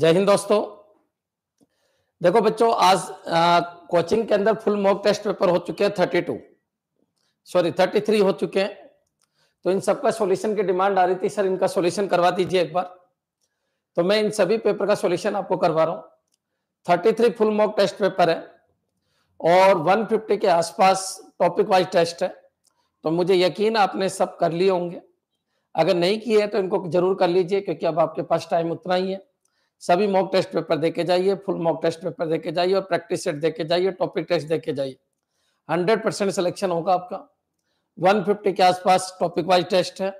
जय हिंद दोस्तों देखो बच्चों आज आ, कोचिंग के अंदर फुल मॉक टेस्ट पेपर हो चुके हैं thirty two sorry thirty three हो चुके हैं तो इन सबका सॉल्यूशन की डिमांड आ रही थी सर इनका सॉल्यूशन करवा दीजिए एक बार तो मैं इन सभी पेपर का सॉल्यूशन आपको करवा रहा हूँ thirty three full mock test paper है और वन फिफ्टी के आसपास टॉपिक वाइज टेस्ट है तो मुझे यकीन आपने सब कर लिए होंगे अगर नहीं किए तो इनको जरूर कर लीजिए क्योंकि अब आपके पास टाइम उतना ही है सभी मॉक टेस्ट पेपर देके जाइए फुल मॉक टेस्ट पेपर देके जाइए और प्रैक्टिस सेट देके जाइए टॉपिक टेस्ट देके जाइए हंड्रेड परसेंट सिलेक्शन होगा आपका 150 के आसपास टॉपिक वाइज टेस्ट है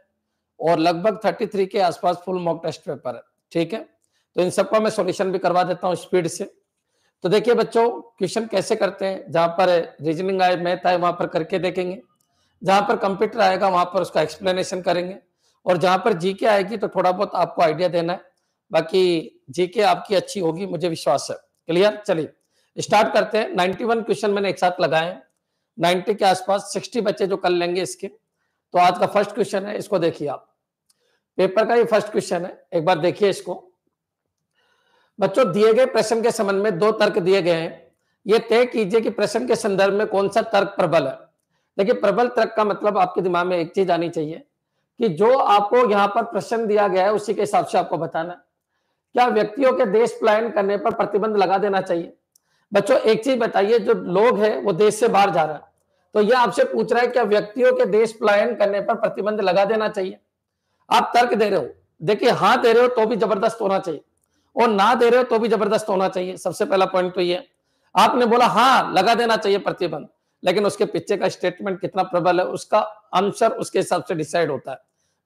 और लगभग 33 के आसपास फुल मॉक टेस्ट पेपर है ठीक है तो इन सबका मैं सोल्यूशन भी करवा देता हूँ स्पीड से तो देखिए बच्चों क्वेश्चन कैसे करते हैं जहां पर रीजनिंग आए मैथ आए वहां पर करके देखेंगे जहां पर कंप्यूटर आएगा वहां पर उसका एक्सप्लेनेशन करेंगे और जहां पर जीके आएगी तो थोड़ा बहुत आपको आइडिया देना है बाकी जीके आपकी अच्छी होगी मुझे विश्वास है क्लियर चलिए स्टार्ट करते हैं 91 क्वेश्चन मैंने एक साथ लगाए नाइनटी 90 के आसपास 60 बच्चे जो कर लेंगे इसके तो आज का फर्स्ट क्वेश्चन है इसको देखिए आप पेपर का ये फर्स्ट क्वेश्चन है एक बार देखिए इसको बच्चों दिए गए प्रश्न के संबंध में दो तर्क दिए गए हैं ये तय कीजिए कि प्रश्न के संदर्भ में कौन सा तर्क प्रबल है देखिए प्रबल तर्क का मतलब आपके दिमाग में एक चीज आनी चाहिए कि जो आपको यहाँ पर प्रश्न दिया गया है उसी के हिसाब से आपको बताना है क्या व्यक्तियों के देश पलायन करने पर प्रतिबंध लगा देना चाहिए बच्चों एक चीज बताइए जो लोग हैं वो देश से बाहर जा रहा है तो यह आपसे पूछ रहा है क्या व्यक्तियों के देश पलायन करने पर प्रतिबंध लगा देना चाहिए आप तर्क दे रहे हो देखिए हाँ दे रहे हो तो भी जबरदस्त होना चाहिए और ना दे रहे हो तो भी जबरदस्त होना चाहिए सबसे पहला पॉइंट तो ये आपने बोला हाँ लगा देना चाहिए प्रतिबंध लेकिन उसके पीछे का स्टेटमेंट कितना प्रबल है उसका आंसर उसके हिसाब से डिसाइड होता है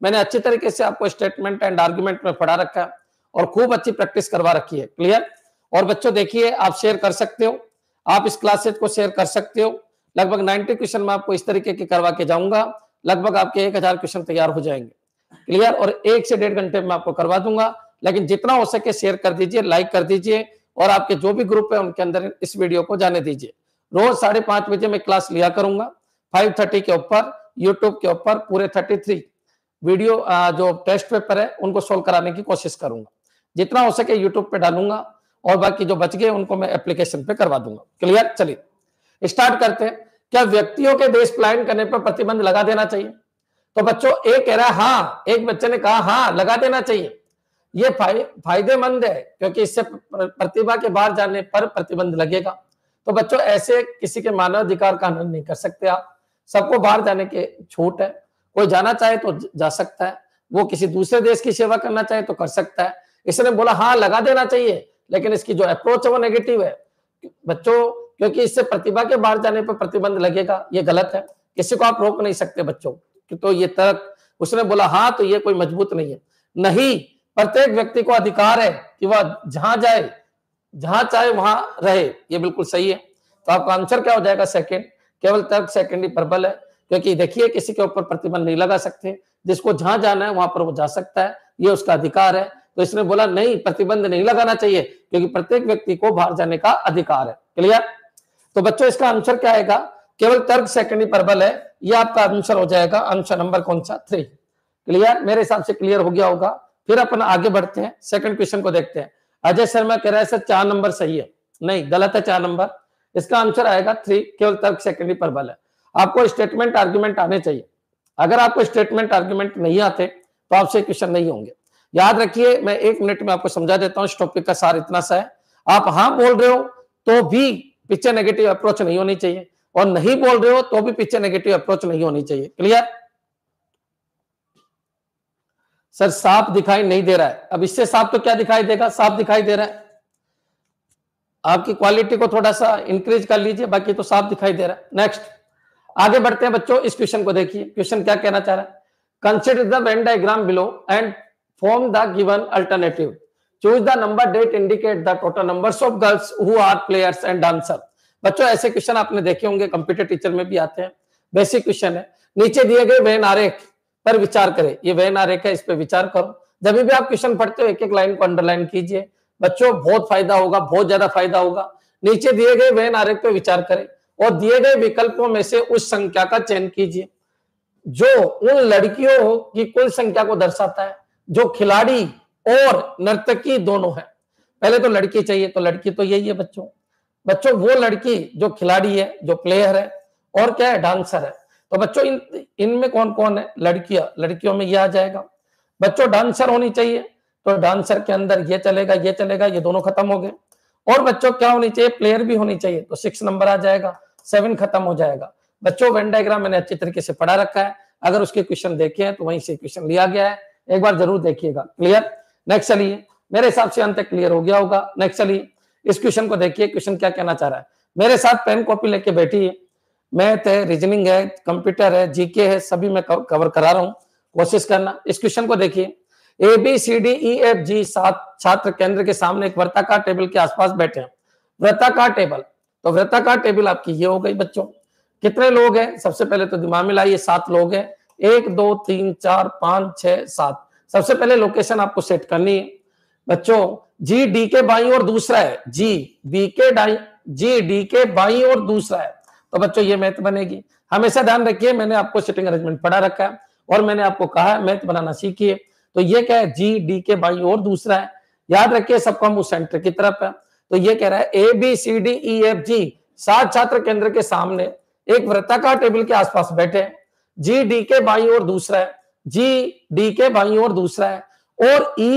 मैंने अच्छे तरीके से आपको स्टेटमेंट एंड आर्ग्यूमेंट में पढ़ा रखा है और खूब अच्छी प्रैक्टिस करवा रखी है क्लियर और बच्चों देखिए आप शेयर कर सकते हो आप इस क्लास को शेयर कर सकते हो लगभग नाइनटी क्वेश्चन में आपको इस तरीके के करवा के जाऊंगा लगभग आपके एक हजार क्वेश्चन तैयार हो जाएंगे क्लियर और एक से डेढ़ घंटे में आपको करवा दूंगा लेकिन जितना हो सके शेयर कर दीजिए लाइक कर दीजिए और आपके जो भी ग्रुप है उनके अंदर इस वीडियो को जाने दीजिए रोज साढ़े पांच बजे मैं क्लास लिया करूंगा फाइव थर्टी के ऊपर यूट्यूब के ऊपर पूरे थर्टी थ्री वीडियो जो टेस्ट पेपर है उनको सोल्व कराने की कोशिश करूंगा जितना हो सके यूट्यूब पे डालूंगा और बाकी जो बच गए उनको मैं एप्लीकेशन पे करवा दूंगा क्लियर चलिए स्टार्ट करते हैं क्या व्यक्तियों के देश प्लान करने पर प्रतिबंध लगा देना चाहिए तो बच्चों एक कह रहा है हाँ एक बच्चे ने कहा हाँ लगा देना चाहिए ये फायदेमंद है क्योंकि इससे प्रतिभा के बाहर जाने पर प्रतिबंध लगेगा तो बच्चों ऐसे किसी के मानवाधिकार का आनंद नहीं कर सकते आप सबको बाहर जाने के छूट है कोई जाना चाहे तो जा सकता है वो किसी दूसरे देश की सेवा करना चाहे तो कर सकता है इसने बोला हाँ लगा देना चाहिए लेकिन इसकी जो अप्रोच है वो नेगेटिव है बच्चों क्योंकि इससे प्रतिभा के बाहर जाने पर प्रतिबंध लगेगा ये गलत है किसी को आप रोक नहीं सकते बच्चों तो ये तर्क उसने बोला हाँ तो ये कोई मजबूत नहीं है नहीं प्रत्येक व्यक्ति को अधिकार है कि वह जहां जाए जहां चाहे वहां रहे ये बिल्कुल सही है तो आपका आंसर क्या हो जाएगा सेकंड केवल तर्क सेकेंडरी प्रबल है क्योंकि देखिए किसी के ऊपर प्रतिबंध नहीं लगा सकते जिसको जहां जाना है वहां पर वो जा सकता है ये उसका अधिकार है तो इसने बोला नहीं प्रतिबंध नहीं लगाना चाहिए क्योंकि प्रत्येक व्यक्ति को बाहर जाने का अधिकार है क्लियर तो बच्चों इसका आंसर क्या आएगा केवल तर्क सेकंडी परबल है यह आपका आंसर हो जाएगा आंसर नंबर कौन सा थ्री क्लियर मेरे हिसाब से क्लियर हो गया होगा फिर अपन आगे बढ़ते हैं सेकंड क्वेश्चन को देखते हैं अजय शर्मा कह रहा है सर चार नंबर सही है नहीं गलत है चार नंबर इसका आंसर आएगा थ्री केवल तर्क सेकेंडरी प्रबल है आपको स्टेटमेंट आर्ग्यूमेंट आने चाहिए अगर आपको स्टेटमेंट आर्ग्यूमेंट नहीं आते तो आपसे क्वेश्चन नहीं होंगे याद रखिए मैं एक मिनट में आपको समझा देता हूं इस टॉपिक का सार इतना सा है आप हाँ बोल रहे हो तो भी पिक्चर नेगेटिव अप्रोच नहीं होनी चाहिए और नहीं बोल रहे हो तो भी पिक्चर नेगेटिव अप्रोच नहीं होनी चाहिए क्लियर सर सांप दिखाई नहीं दे रहा है अब इससे सांप तो क्या दिखाई देगा सांप दिखाई दे रहा है आपकी क्वालिटी को थोड़ा सा इंक्रीज कर लीजिए बाकी तो साफ दिखाई दे रहा है नेक्स्ट आगे बढ़ते हैं बच्चों इस क्वेश्चन को देखिए क्वेश्चन क्या कहना चाह रहा है consider the Venn diagram below and form the given alternative choose the number date indicate the total numbers of girls who are players and dancer बच्चों ऐसे क्वेश्चन आपने देखे होंगे कंप्यूटर टीचर में भी आते हैं बेसिक क्वेश्चन है नीचे दिए गए वह आरेख पर विचार करें ये वह आरेख है इस पर विचार करो जब भी आप क्वेश्चन पढ़ते हो एक एक लाइन को अंडरलाइन कीजिए बच्चों बहुत फायदा होगा बहुत ज्यादा फायदा होगा नीचे दिए गए वह आरेख पर विचार करें और दिए गए विकल्पों में से उस संख्या का चयन कीजिए जो उन लड़कियों की कुल संख्या को दर्शाता है जो खिलाड़ी और नर्तकी दोनों है पहले तो लड़की चाहिए तो लड़की तो यही है बच्चों बच्चों वो लड़की जो खिलाड़ी है जो प्लेयर है और क्या है डांसर है तो बच्चों इन इनमें कौन कौन है लड़कियां लड़कियों में ये आ जाएगा बच्चों डांसर होनी चाहिए तो डांसर के अंदर ये चलेगा ये चलेगा ये दोनों खत्म हो गए और बच्चों क्या होनी चाहिए प्लेयर भी होनी चाहिए तो सिक्स नंबर आ जाएगा सेवन खत्म हो जाएगा बच्चों वेन डायग्राम मैंने अच्छी तरीके से पढ़ा रखा है अगर उसके क्वेश्चन देखे हैं तो वहीं से क्वेश्चन लिया गया है एक बार जरूर देखिएगा क्लियर नेक्स्ट चलिए मेरे हिसाब से अंत क्लियर हो गया होगा नेक्स्ट चलिए इस क्वेश्चन को देखिए क्वेश्चन क्या कहना चाह रहा है मेरे साथ पेन कॉपी लेके बैठी है मैथ है रीजनिंग है कंप्यूटर है जीके है सभी मैं कवर करा रहा हूँ कोशिश करना इस क्वेश्चन को देखिए A B C D E F G सात छात्र केंद्र के सामने एक वृत्ताकार टेबल के आसपास बैठे हैं वृत्ताकार टेबल तो वृत्ताकार टेबल आपकी ये हो गई बच्चों कितने लोग हैं सबसे पहले तो दिमाग में लाइए सात लोग हैं एक दो तीन चार पांच छह सात सबसे पहले लोकेशन आपको सेट करनी है बच्चों जी डी के बाई और दूसरा है जी बी के डाई जी डी के बाई और दूसरा है तो बच्चों ये मैथ बनेगी हमेशा ध्यान रखिए मैंने आपको सिटिंग अरेंजमेंट पढ़ा रखा है और मैंने आपको कहा मैथ बनाना सीखिए तो ये क्या है जी डी के बाई और दूसरा है याद रखिए सबका उस सेंटर की तरफ है तो ये कह रहा है A B C D E F G सात छात्र केंद्र के सामने एक वृत्ताकार टेबल के आसपास बैठे हैं जी डी के बाई और दूसरा है जी डी के बाई और दूसरा है और ई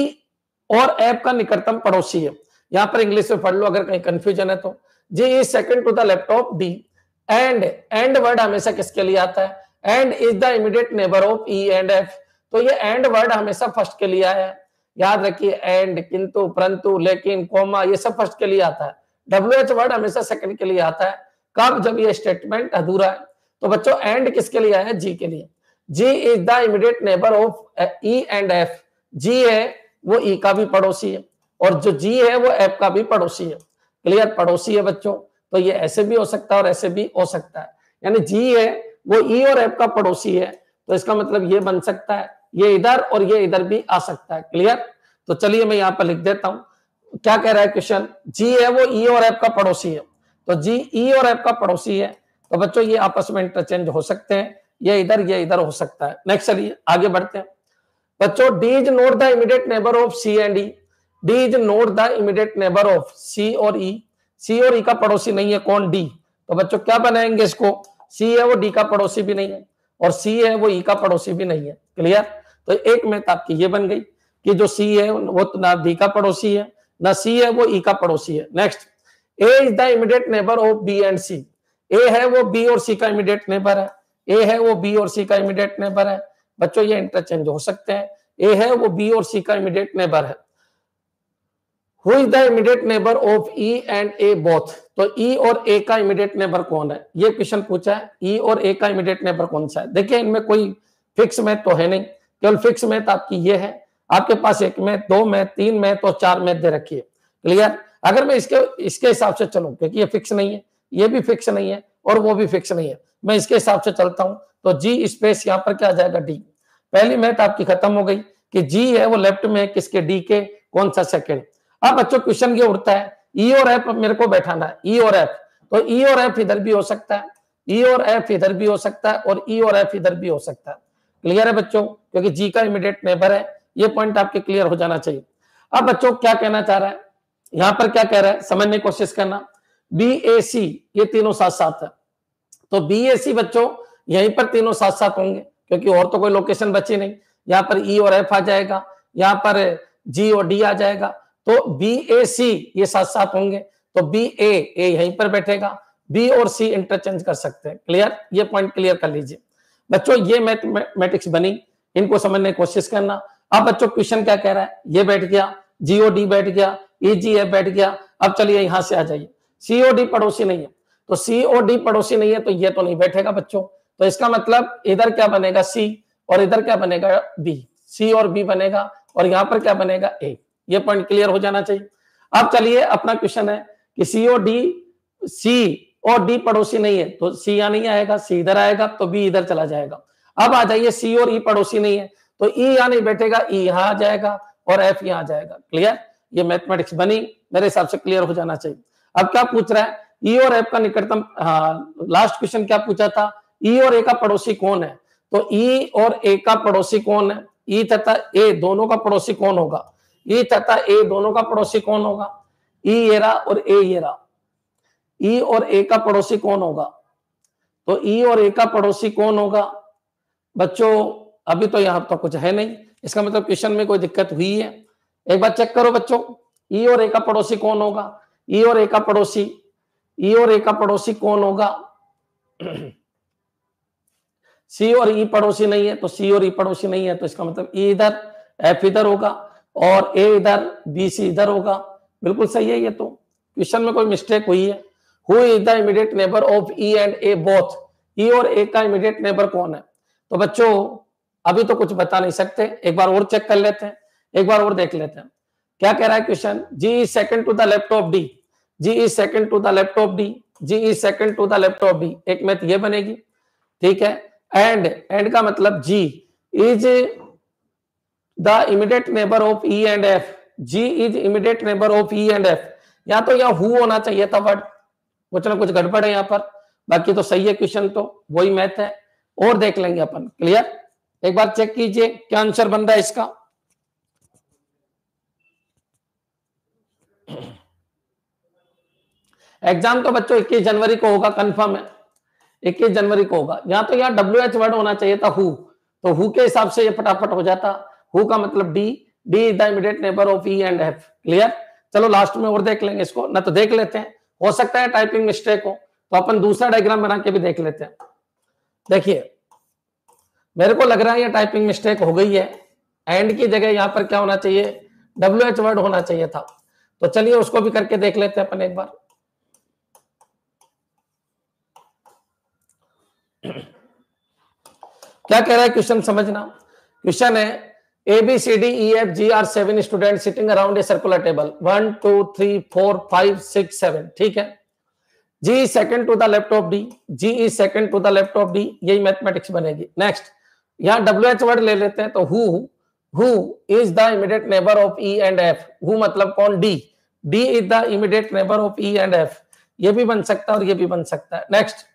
e और एफ का निकटतम पड़ोसी है यहां पर इंग्लिश में पढ़ लो अगर कहीं कंफ्यूजन है तो G is second to the left of D and and word हमेशा किसके लिए आता है and is the immediate neighbour of E and F तो ये एंड वर्ड हमेशा फर्स्ट के लिए आया है याद रखिए एंड किंतु परंतु लेकिन कोमा ये सब फर्स्ट के लिए आता है डब्ल्यू एच वर्ड हमेशा सेकंड के लिए आता है कब जब ये स्टेटमेंट अधूरा है तो बच्चों एंड किसके लिए है जी के लिए G is the immediate neighbour of E and F G है वो ई e का भी पड़ोसी है और जो जी है वो एफ का भी पड़ोसी है क्लियर पड़ोसी है बच्चों तो ये ऐसे भी हो सकता है और ऐसे भी हो सकता है यानी जी है वो ई e और एफ का पड़ोसी है तो इसका मतलब ये बन सकता है ये इधर और ये इधर भी आ सकता है क्लियर तो चलिए मैं यहाँ पर लिख देता हूँ क्या कह रहा है क्वेश्चन जी है वो ई e और एफ का पड़ोसी है तो जी ई e और एफ का पड़ोसी है तो बच्चों ये आपस में इंटरचेंज हो सकते हैं ये इधर ये इधर हो सकता है नेक्स्ट चलिए आगे बढ़ते हैं बच्चों D is not the immediate neighbour of C and E D is not the immediate neighbour of C और ई e. सी और ई e का पड़ोसी नहीं है कौन डी तो बच्चों क्या बनाएंगे इसको सी है वो डी का पड़ोसी भी नहीं है और सी है वो ई e का पड़ोसी भी नहीं है क्लियर तो एक मेथ आपकी ये बन गई कि जो सी है वो तो ना डी का पड़ोसी है ना सी है वो ई का पड़ोसी है next A is the immediate neighbour of B and C A है वो बी और सी का इमीडिएट नेबर है ए है वो बी और सी का इमीडिएट नेबर है बच्चों ये इंटरचेंज हो सकते हैं ए है वो बी और सी का इमीडिएट नेबर है who is the immediate neighbour of E and A both तो ई e और ए का इमीडिएट नेबर कौन है ये क्वेश्चन पूछा है ई e और ए का इमीडिएट नेबर कौन सा है देखिए इनमें कोई फिक्स मैथ तो है नहीं केवल फिक्स मैथ तो आपकी ये है आपके पास एक मैथ दो मैथ तीन मैथ और तो चार मैथ दे रखी है क्लियर अगर मैं इसके इसके हिसाब से चलूं क्योंकि ये फिक्स नहीं है ये भी फिक्स नहीं है और वो भी फिक्स नहीं है मैं इसके हिसाब से चलता हूं तो जी स्पेस यहाँ पर क्या आ जाएगा डी पहली मैथ आपकी खत्म हो गई कि जी है वो लेफ्ट में किसके डी के कौन सा सेकेंड अब बच्चों क्वेश्चन ये उठता है ई e और एफ मेरे को बैठाना है ई e और एफ तो ई e और एफ इधर भी हो सकता है ई और एफ इधर भी हो सकता है और ई और एफ इधर भी हो सकता है क्लियर है बच्चों क्योंकि जी का इमीडिएट नेबर है ये पॉइंट आपके क्लियर हो जाना चाहिए अब बच्चों क्या कहना चाह रहा है यहां पर क्या कह रहा है समझने की कोशिश करना बी ए सी ये तीनों साथ साथ है तो बी ए सी बच्चों यहीं पर तीनों साथ साथ होंगे क्योंकि और तो कोई लोकेशन बची नहीं यहाँ पर ई e और एफ आ जाएगा यहाँ पर जी और डी आ जाएगा तो बी ए सी ये साथ साथ होंगे तो बी ए ए यहीं पर बैठेगा बी और सी इंटरचेंज कर सकते हैं क्लियर ये पॉइंट क्लियर कर लीजिए बच्चों ये मैथमेटिक्स बनी इनको समझने की कोशिश करना अब बच्चों क्वेश्चन क्या कह रहा है ये बैठ गया जी ओ डी बैठ गया ई जी एफ बैठ गया अब चलिए यहां से आ जाइए सीओडी पड़ोसी नहीं है तो सीओडी पड़ोसी नहीं है तो ये तो नहीं बैठेगा बच्चों तो इसका मतलब इधर क्या बनेगा सी और इधर क्या बनेगा बी सी और बी बनेगा और यहां पर क्या बनेगा ए ये पॉइंट क्लियर हो जाना चाहिए अब चलिए अपना क्वेश्चन है कि सी और डी सी और डी पड़ोसी नहीं है तो सी यहाँ नहीं आएगा सी इधर आएगा तो बी इधर चला जाएगा अब आ जाइए सी और ई e पड़ोसी नहीं है तो ई e यहाँ नहीं बैठेगा ई e यहां आ जाएगा और एफ यहाँ आ जाएगा क्लियर ये मैथमेटिक्स बनी मेरे हिसाब से क्लियर हो जाना चाहिए अब क्या पूछ रहा है ई e और एफ का निकटतम लास्ट हाँ, क्वेश्चन क्या पूछा था ई e और ए का पड़ोसी कौन है तो ई e और ए का पड़ोसी कौन है ई तथा ए दोनों का पड़ोसी कौन होगा ई तथा ए दोनों का पड़ोसी कौन होगा ई एरा और ए एरा ई और ए का पड़ोसी कौन होगा तो ई और ए का पड़ोसी कौन होगा बच्चों अभी तो यहां तो कुछ है नहीं इसका मतलब क्वेश्चन में कोई दिक्कत हुई है एक बार चेक करो बच्चों ई और ए का पड़ोसी कौन होगा ई और ए का पड़ोसी ई और ए का पड़ोसी कौन होगा सी और ई पड़ोसी नहीं है तो सी और ई पड़ोसी नहीं है तो इसका मतलब ई इधर एफ इधर होगा और ए इधर बी सी इधर होगा बिल्कुल सही है ये तो क्वेश्चन में कोई मिस्टेक हुई है who is the immediate neighbour of E and A both E और ए का इमीडिएट नेबर कौन है तो बच्चों अभी तो कुछ बता नहीं सकते एक बार और चेक कर लेते हैं एक बार और देख लेते हैं क्या कह रहा है question G is second to the left of D G is second to the left of D G is second to the left of D एक मैथ ये बनेगी ठीक है एंड एंड का मतलब G is the immediate neighbour of E and F G is immediate neighbour of E and F या तो यह हु होना चाहिए था वर्ड कुछ ना कुछ गड़बड़ है यहाँ पर बाकी तो सही है क्वेश्चन तो वही मैथ है और देख लेंगे अपन क्लियर एक बार चेक कीजिए क्या आंसर बन रहा है इसका एग्जाम तो बच्चों इक्कीस जनवरी को होगा कन्फर्म है इक्कीस जनवरी को होगा यहाँ तो यहाँ डब्ल्यू एच वर्ड होना चाहिए था हु तो हु के हिसाब से ये फटाफट हो जाता हु का मतलब D D is the immediate neighbour of E and F clear चलो लास्ट में और देख लेंगे इसको ना तो देख लेते हैं हो सकता है टाइपिंग मिस्टेक हो तो अपन दूसरा डायग्राम बना के भी देख लेते हैं देखिए मेरे को लग रहा है ये टाइपिंग मिस्टेक हो गई है एंड की जगह यहाँ पर क्या होना चाहिए डब्ल्यू एच वर्ड होना चाहिए था तो चलिए उसको भी करके देख लेते हैं अपन एक बार क्या कह रहा है क्वेश्चन समझना क्वेश्चन है A B C D E F G are seven student sitting around a circular table one two three four five six seven ठीक है G is second to the left of D G is second to the left of D यही mathematics बनेगी next यहाँ W H word ले लेते हैं तो who who is the immediate neighbour of E and F who मतलब कौन D D is the immediate neighbour of E and F ये भी बन सकता है और ये भी बन सकता है next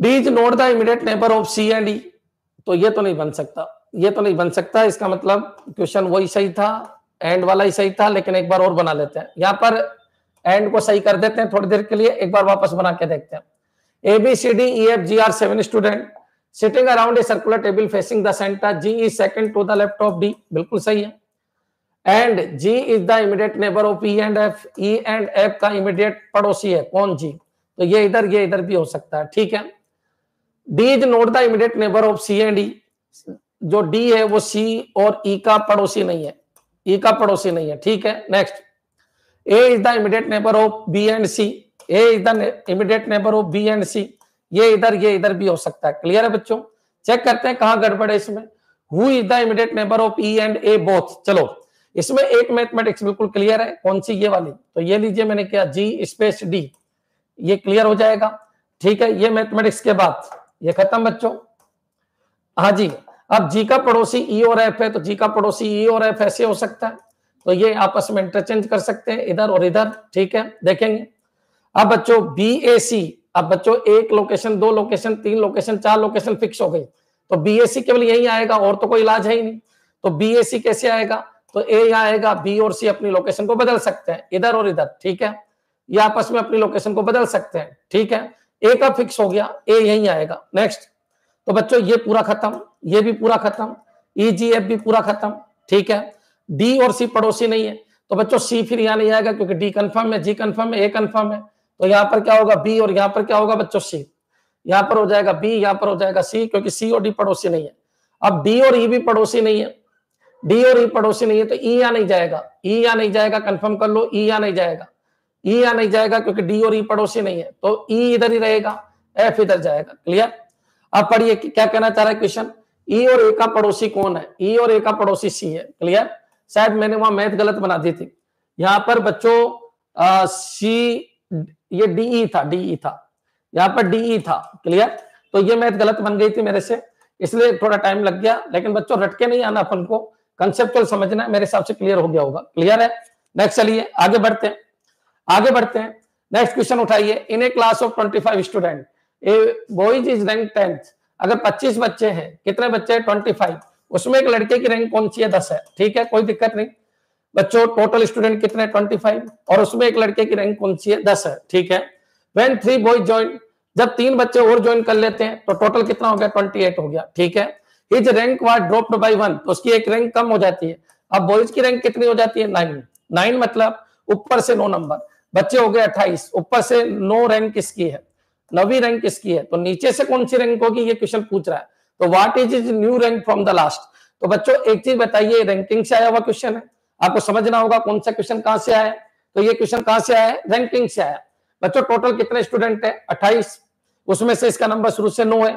D is not the immediate neighbour of C and E तो ये तो नहीं बन सकता ये तो नहीं बन सकता इसका मतलब क्वेश्चन वही सही था एंड वाला ही सही था लेकिन एक बार और बना लेते हैं यहाँ पर एंड को सही कर देते हैं थोड़ी देर के लिए एक बार वापस बना के देखते हैं A B C D E F G are seven student sitting around a circular table facing the centre G is second to the left of D बिल्कुल सही है and G is the immediate neighbour of E and F E and F का immediate पड़ोसी है कौन जी तो ये इधर ये इधर भी हो सकता है ठीक है D is not the immediate neighbour of C and E जो डी है वो सी और ई e का पड़ोसी नहीं है ई e का पड़ोसी नहीं है ठीक है next A is the immediate neighbour of B and C A is the immediate neighbour of B and C ये इधर ये इधर भी हो सकता है क्लियर है बच्चों चेक करते हैं कहां गड़बड़ है इसमें who is the immediate neighbour of E and A both चलो इसमें एक मैथमेटिक्स बिल्कुल क्लियर है कौन सी ये वाली तो ये लीजिए मैंने क्या जी स्पेस डी ये क्लियर हो जाएगा ठीक है ये मैथमेटिक्स के बाद ये खत्म बच्चों हाँ जी अब जी का पड़ोसी ई e और एफ है तो जी का पड़ोसी ई e और एफ ऐसे हो सकता है तो ये आपस में इंटरचेंज कर सकते हैं इधर और इधर ठीक है देखेंगे अब बच्चों बी ए सी अब बच्चों एक लोकेशन दो लोकेशन तीन लोकेशन चार लोकेशन फिक्स हो गई तो बी ए सी केवल यही आएगा और तो कोई इलाज है ही नहीं तो बी ए सी कैसे आएगा तो ए यहाँ आएगा बी और सी अपनी लोकेशन को बदल सकते हैं इधर और इधर ठीक है ये आपस में अपनी लोकेशन को बदल सकते हैं ठीक है ए का फिक्स हो गया ए यही आएगा नेक्स्ट तो बच्चों ये पूरा खत्म ये भी पूरा खत्म ई जी एफ भी पूरा खत्म ठीक है डी और सी पड़ोसी नहीं है तो बच्चों सी फिर यहाँ नहीं आएगा क्योंकि डी कंफर्म है जी कंफर्म है ए कंफर्म है तो यहाँ पर क्या होगा बी और यहाँ पर क्या होगा बच्चों सी यहाँ पर हो जाएगा बी यहाँ पर हो जाएगा सी क्योंकि सी और डी पड़ोसी नहीं है अब डी और ई e भी पड़ोसी नहीं है डी और ई e पड़ोसी नहीं है तो ई e या नहीं जाएगा ई या नहीं जाएगा कंफर्म कर लो ई या नहीं जाएगा ई यहां नहीं जाएगा क्योंकि डी और ई पड़ोसी नहीं है तो ई इधर ही रहेगा एफ इधर जाएगा क्लियर अब पढ़िए क्या कहना चाह रहा है क्वेश्चन ई और ए का पड़ोसी कौन है ई और ए का पड़ोसी सी है क्लियर शायद मैंने वहां मैथ गलत बना दी थी यहाँ पर बच्चों सी ये डीई था डीई था यहाँ पर डीई था क्लियर तो ये मैथ गलत बन गई थी मेरे से इसलिए थोड़ा टाइम लग गया लेकिन बच्चों रटके नहीं आना अपन को कंसेप्चुअल समझना मेरे हिसाब से क्लियर हो गया होगा क्लियर है नेक्स्ट चलिए आगे बढ़ते हैं आगे बढ़ते हैं नेक्स्ट क्वेश्चन उठाइए in a class of twenty five student a boys is rank tenth अगर पच्चीस बच्चे हैं कितने बच्चे हैं ट्वेंटी फाइव उसमें एक लड़के की रैंक कौन सी है दस है ठीक है कोई दिक्कत नहीं बच्चों टोटल स्टूडेंट कितने ट्वेंटी फाइव और उसमें एक लड़के की रैंक कौन सी है दस है ठीक है वेन थ्री बॉयज ज्वाइन जब तीन बच्चे और ज्वाइन कर लेते हैं तो टोटल कितना हो गया ट्वेंटी एट हो गया ठीक है is rank was dropped by one तो उसकी एक रैंक कम हो जाती है अब बॉयज की रैंक कितनी हो जाती है नाइन नाइन मतलब ऊपर से नौ नंबर बच्चे हो गए अट्ठाईस ऊपर से नौ रैंक किसकी है नवी रैंक किसकी है तो नीचे से कौन सी रैंक होगी ये क्वेश्चन पूछ रहा है तो what is is new rank from the last तो बच्चों एक चीज बताइए रैंकिंग से आया हुआ क्वेश्चन है आपको समझना होगा कौन सा क्वेश्चन कहां से आया तो ये क्वेश्चन कहां से आया रैंकिंग से आया बच्चों टोटल कितने स्टूडेंट है अट्ठाईस उसमें से इसका नंबर शुरू से नौ है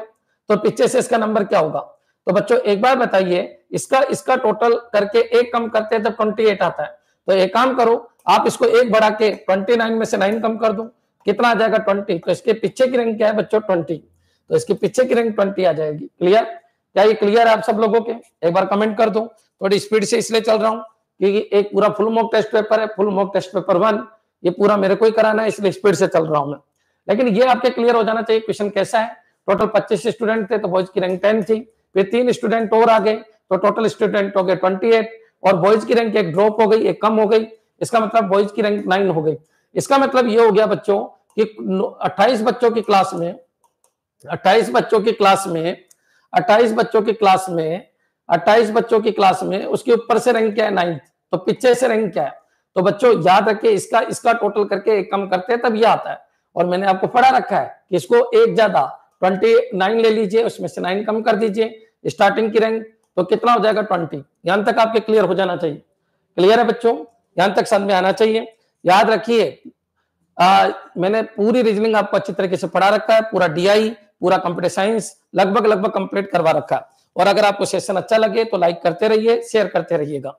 तो पीछे से इसका नंबर क्या होगा तो बच्चों एक बार बताइए इसका इसका टोटल करके एक कम करते हैं तो ट्वेंटी एट आता है तो एक काम करो आप इसको एक बढ़ा के ट्वेंटी नाइन में से नाइन कम कर दो कितना आ जाएगा ट्वेंटी तो इसके पीछे की रैंक क्या है बच्चों ट्वेंटी तो इसके पीछे की रैंक ट्वेंटी आ जाएगी क्लियर क्या ये क्लियर है आप सब लोगों के एक बार कमेंट कर दो थोड़ी स्पीड से इसलिए चल रहा हूँ क्योंकि एक पूरा फुल मॉक टेस्ट पेपर है full mock test paper one ये पूरा मेरे को ही कराना है इसलिए स्पीड से चल रहा हूँ मैं लेकिन ये आपके क्लियर हो जाना चाहिए क्वेश्चन कैसा है टोटल पच्चीस स्टूडेंट थे तो बॉयज की रैंक टेन थी फिर तीन स्टूडेंट और आ गए तो टोटल स्टूडेंट हो गए ट्वेंटी एट और बॉयज की रैंक एक ड्रॉप हो गई एक कम हो गई इसका मतलब बॉयज की रैंक नाइन हो गई इसका मतलब ये हो गया बच्चों कि 28 बच्चों की क्लास में 28 बच्चों की क्लास में 28 बच्चों की क्लास में 28 बच्चों की क्लास में उसके ऊपर से रैंक क्या है नाइन्थ तो पीछे से रैंक क्या है तो बच्चों याद रखे इसका इसका टोटल करके एक कम करते हैं तब ये आता है और मैंने आपको पढ़ा रखा है कि इसको एक ज्यादा ट्वेंटी नाइन ले लीजिए उसमें से नाइन कम कर दीजिए स्टार्टिंग की रैंक तो कितना हो जाएगा ट्वेंटी यहां तक आपके क्लियर हो जाना चाहिए क्लियर है बच्चों यहां तक समझ में आना चाहिए याद रखिए मैंने पूरी रीजनिंग आपको अच्छी तरीके से पढ़ा रखा है पूरा डीआई पूरा कंप्यूटर साइंस लगभग लगभग कंप्लीट करवा रखा है और अगर आपको सेशन अच्छा लगे तो लाइक करते रहिए शेयर करते रहिएगा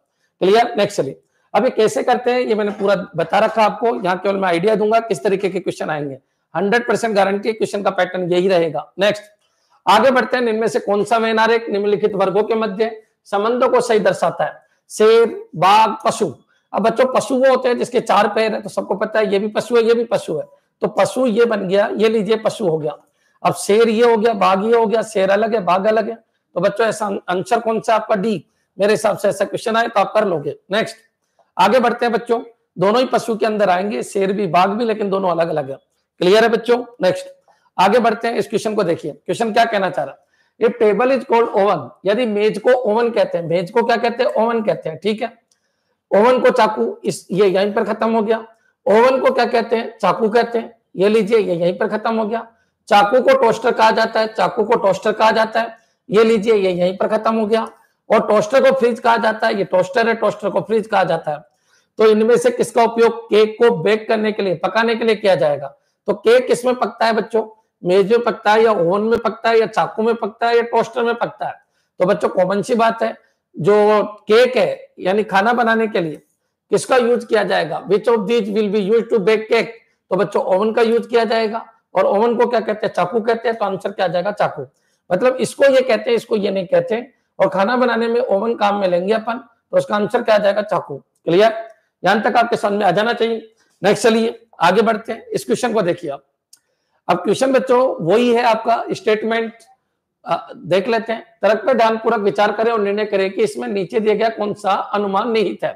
क्लियर नेक्स्ट चलिए अब ये कैसे करते हैं ये मैंने पूरा बता रखा आपको यहाँ केवल मैं आइडिया दूंगा किस तरीके के क्वेश्चन आएंगे हंड्रेड परसेंट गारंटी क्वेश्चन का पैटर्न यही रहेगा नेक्स्ट आगे बढ़ते हैं इनमें से कौन सा एक निम्नलिखित वर्गों के मध्य संबंधों को सही दर्शाता है शेर बाघ पशु अब बच्चों पशु वो होते हैं जिसके चार पैर है तो सबको पता है ये भी पशु है ये भी पशु है तो पशु ये बन गया ये लीजिए पशु हो गया अब शेर ये हो गया बाघ ये हो गया शेर अलग है बाघ अलग है तो बच्चों ऐसा आंसर कौन सा आपका डी मेरे हिसाब से ऐसा क्वेश्चन आए तो आप कर लोगे नेक्स्ट आगे बढ़ते हैं बच्चों दोनों ही पशु के अंदर आएंगे शेर भी बाघ भी लेकिन दोनों अलग अलग है क्लियर है बच्चों नेक्स्ट आगे बढ़ते हैं इस क्वेश्चन को देखिए क्वेश्चन क्या कहना चाह रहा है if table is called oven यदि मेज को ओवन कहते हैं मेज को क्या कहते हैं ओवन कहते हैं ठीक है ओवन को चाकू इस ये यहीं पर खत्म हो गया ओवन को क्या कहते हैं चाकू कहते हैं ये लीजिए ये यहीं पर खत्म हो गया चाकू को टोस्टर कहा जाता है चाकू को टोस्टर कहा जाता है ये लीजिए ये यहीं पर खत्म हो गया और टोस्टर को फ्रिज कहा जाता है ये टोस्टर है टोस्टर को फ्रिज कहा जाता है तो इनमें से किसका उपयोग केक को बेक करने के लिए पकाने के लिए किया जाएगा तो केक किसमें पकता है बच्चों मेज में पकता है या ओवन में पकता है या चाकू में पकता है या टोस्टर में पकता है तो बच्चों कॉमन सी बात है जो केक है यानी खाना बनाने के लिए किसका यूज किया जाएगा which of these will be use to bake cake तो बच्चों ओवन का यूज किया जाएगा और ओवन को क्या कहते हैं चाकू कहते हैं तो आंसर क्या आ जाएगा चाकू मतलब इसको ये कहते हैं इसको ये नहीं कहते और खाना बनाने में ओवन काम में लेंगे अपन तो उसका आंसर क्या जाएगा चाकू क्लियर यहां तक आपके सामने आ जाना चाहिए नेक्स्ट चलिए आगे बढ़ते हैं इस क्वेश्चन को देखिए आप अब क्वेश्चन बच्चों वही है आपका स्टेटमेंट देख लेते हैं तर्क पर ध्यानपूर्वक विचार करें और निर्णय करें कि इसमें नीचे दिया गया कौन सा अनुमान निहित है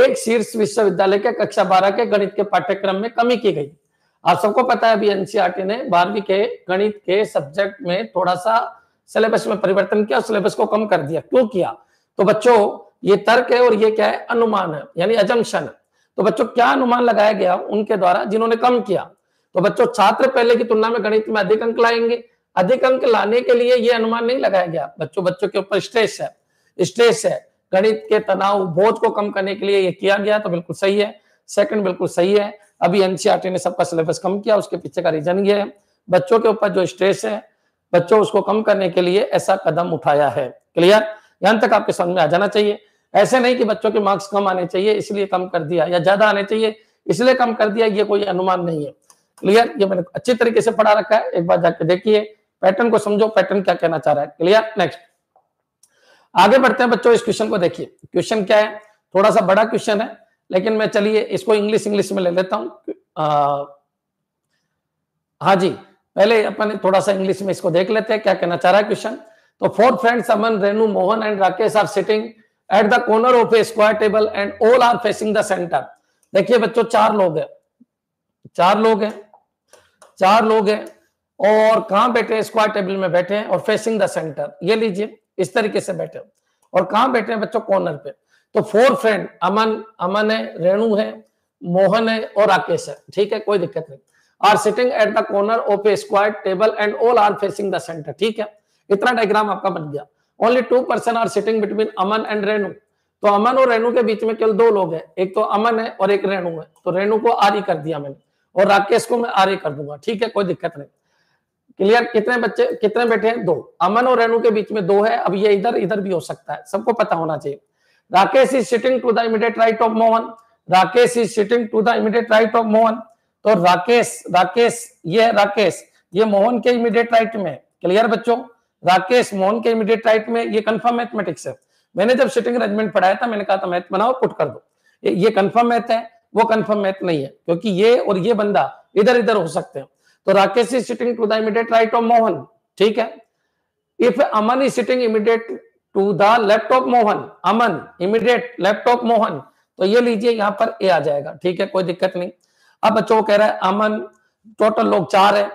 एक शीर्ष विश्वविद्यालय के कक्षा बारह के गणित के पाठ्यक्रम में कमी की गई आप सबको पता है अभी एनसीआरटी e ने बारहवीं के गणित के सब्जेक्ट में थोड़ा सा सिलेबस में परिवर्तन किया सिलेबस को कम कर दिया क्यों किया तो बच्चों ये तर्क है और ये क्या है अनुमान है यानी अजम्पन तो बच्चों क्या अनुमान लगाया गया उनके द्वारा जिन्होंने कम किया तो बच्चों छात्र पहले की तुलना में गणित में अधिक अंक लाएंगे अधिक अंक लाने के लिए ये अनुमान नहीं लगाया गया बच्चों बच्चों के ऊपर स्ट्रेस है स्ट्रेस है गणित के तनाव बोझ को कम करने के लिए ये किया गया तो बिल्कुल सही है सेकंड बिल्कुल सही है अभी एनसीआरटी e ने सबका सिलेबस कम किया उसके पीछे का रीजन यह है बच्चों के ऊपर जो स्ट्रेस है बच्चों उसको कम करने के लिए ऐसा कदम उठाया है क्लियर यहां तक आपके समझ में आ जाना चाहिए ऐसे नहीं कि बच्चों के मार्क्स कम आने चाहिए इसलिए कम कर दिया या ज्यादा आने चाहिए इसलिए कम कर दिया ये कोई अनुमान नहीं है क्लियर ये मैंने अच्छी तरीके से पढ़ा रखा है एक बार जाके देखिए पैटर्न को समझो पैटर्न क्या कहना चाह रहा है क्लियर नेक्स्ट आगे बढ़ते हैं बच्चों इस क्वेश्चन को देखिए क्वेश्चन क्या है थोड़ा सा बड़ा क्वेश्चन है लेकिन मैं चलिए इसको इंग्लिश इंग्लिश में ले लेता हूं हाँ जी पहले अपन थोड़ा सा इंग्लिश में इसको देख लेते हैं क्या कहना चाह रहा है क्वेश्चन तो four friends Aman Renu Mohan and Rakesh are sitting at the corner of a square table and all are facing the centre देखिए बच्चों चार लोग हैं चार लोग हैं चार लोग हैं और कहां बैठे हैं स्क्वायर टेबल में बैठे हैं और फेसिंग द सेंटर ये लीजिए इस तरीके से बैठे और कहां बैठे हैं बच्चों कॉर्नर पे तो फोर फ्रेंड अमन अमन है रेणु है मोहन है और राकेश है ठीक है कोई दिक्कत नहीं are sitting at the corner of a square table and all are facing the centre ठीक है इतना डायग्राम आपका बन गया only two person are sitting between Aman and Renu तो अमन और रेणु के बीच में केवल दो लोग हैं एक तो अमन है और एक रेणु है तो रेणु को आर ही कर दिया मैंने और राकेश को मैं आर्य कर दूंगा ठीक है कोई दिक्कत नहीं क्लियर कितने बच्चे कितने बैठे हैं दो अमन और रेणु के बीच में दो है अब ये इधर इधर भी हो सकता है सबको पता होना चाहिए Rakesh is sitting to the immediate right of Mohan Rakesh is sitting to the immediate right of Mohan तो राकेश राकेश ये राकेश ये मोहन के इमीडिएट राइट में क्लियर बच्चों राकेश मोहन के इमीडिएट राइट में ये कंफर्म मैथमेटिक्स है मैंने जब सिटिंग अरेंजमेंट पढ़ाया था मैंने कहा था मैथ बनाओ पुट कर दो ये कंफर्म मैथ है वो कंफर्म मैथ नहीं है क्योंकि ये और ये बंदा इधर इधर हो सकते हैं तो Rakesh is sitting to the immediate right of Mohan ठीक है if Aman is sitting immediate to the left of Mohan Aman immediate left of Mohan तो ये लीजिए यहाँ पर ए आ जाएगा ठीक है कोई दिक्कत नहीं अब बच्चों कह रहा है अमन टोटल लोग चार है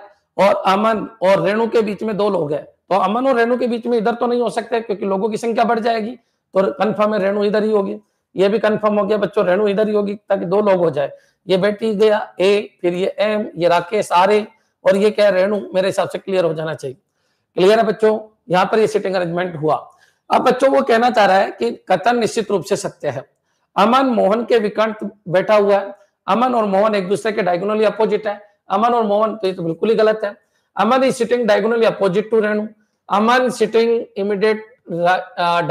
और अमन और रेणु के बीच में दो लोग हैं तो अमन और रेणु के बीच में इधर तो नहीं हो सकते क्योंकि लोगों की संख्या बढ़ जाएगी तो कंफर्म है रेणु इधर ही होगी ये भी कंफर्म हो गया बच्चों रेणु इधर ही होगी ताकि दो लोग हो जाए ये बेटी गया ए फिर ये एम ये राकेश आर ए और ये क्या रेणु मेरे हिसाब से क्लियर हो जाना चाहिए क्लियर है बच्चों यहाँ पर ये सिटिंग अरेंजमेंट हुआ अब बच्चों वो कहना चाह रहा है कि कथन निश्चित रूप से सत्य है अमन मोहन के विकर्ण बैठा हुआ है अमन और मोहन एक दूसरे के डायगोनली अपोजिट है अमन और मोहन तो ये तो बिल्कुल ही गलत है Aman is sitting diagonally opposite to Renu Aman sitting immediate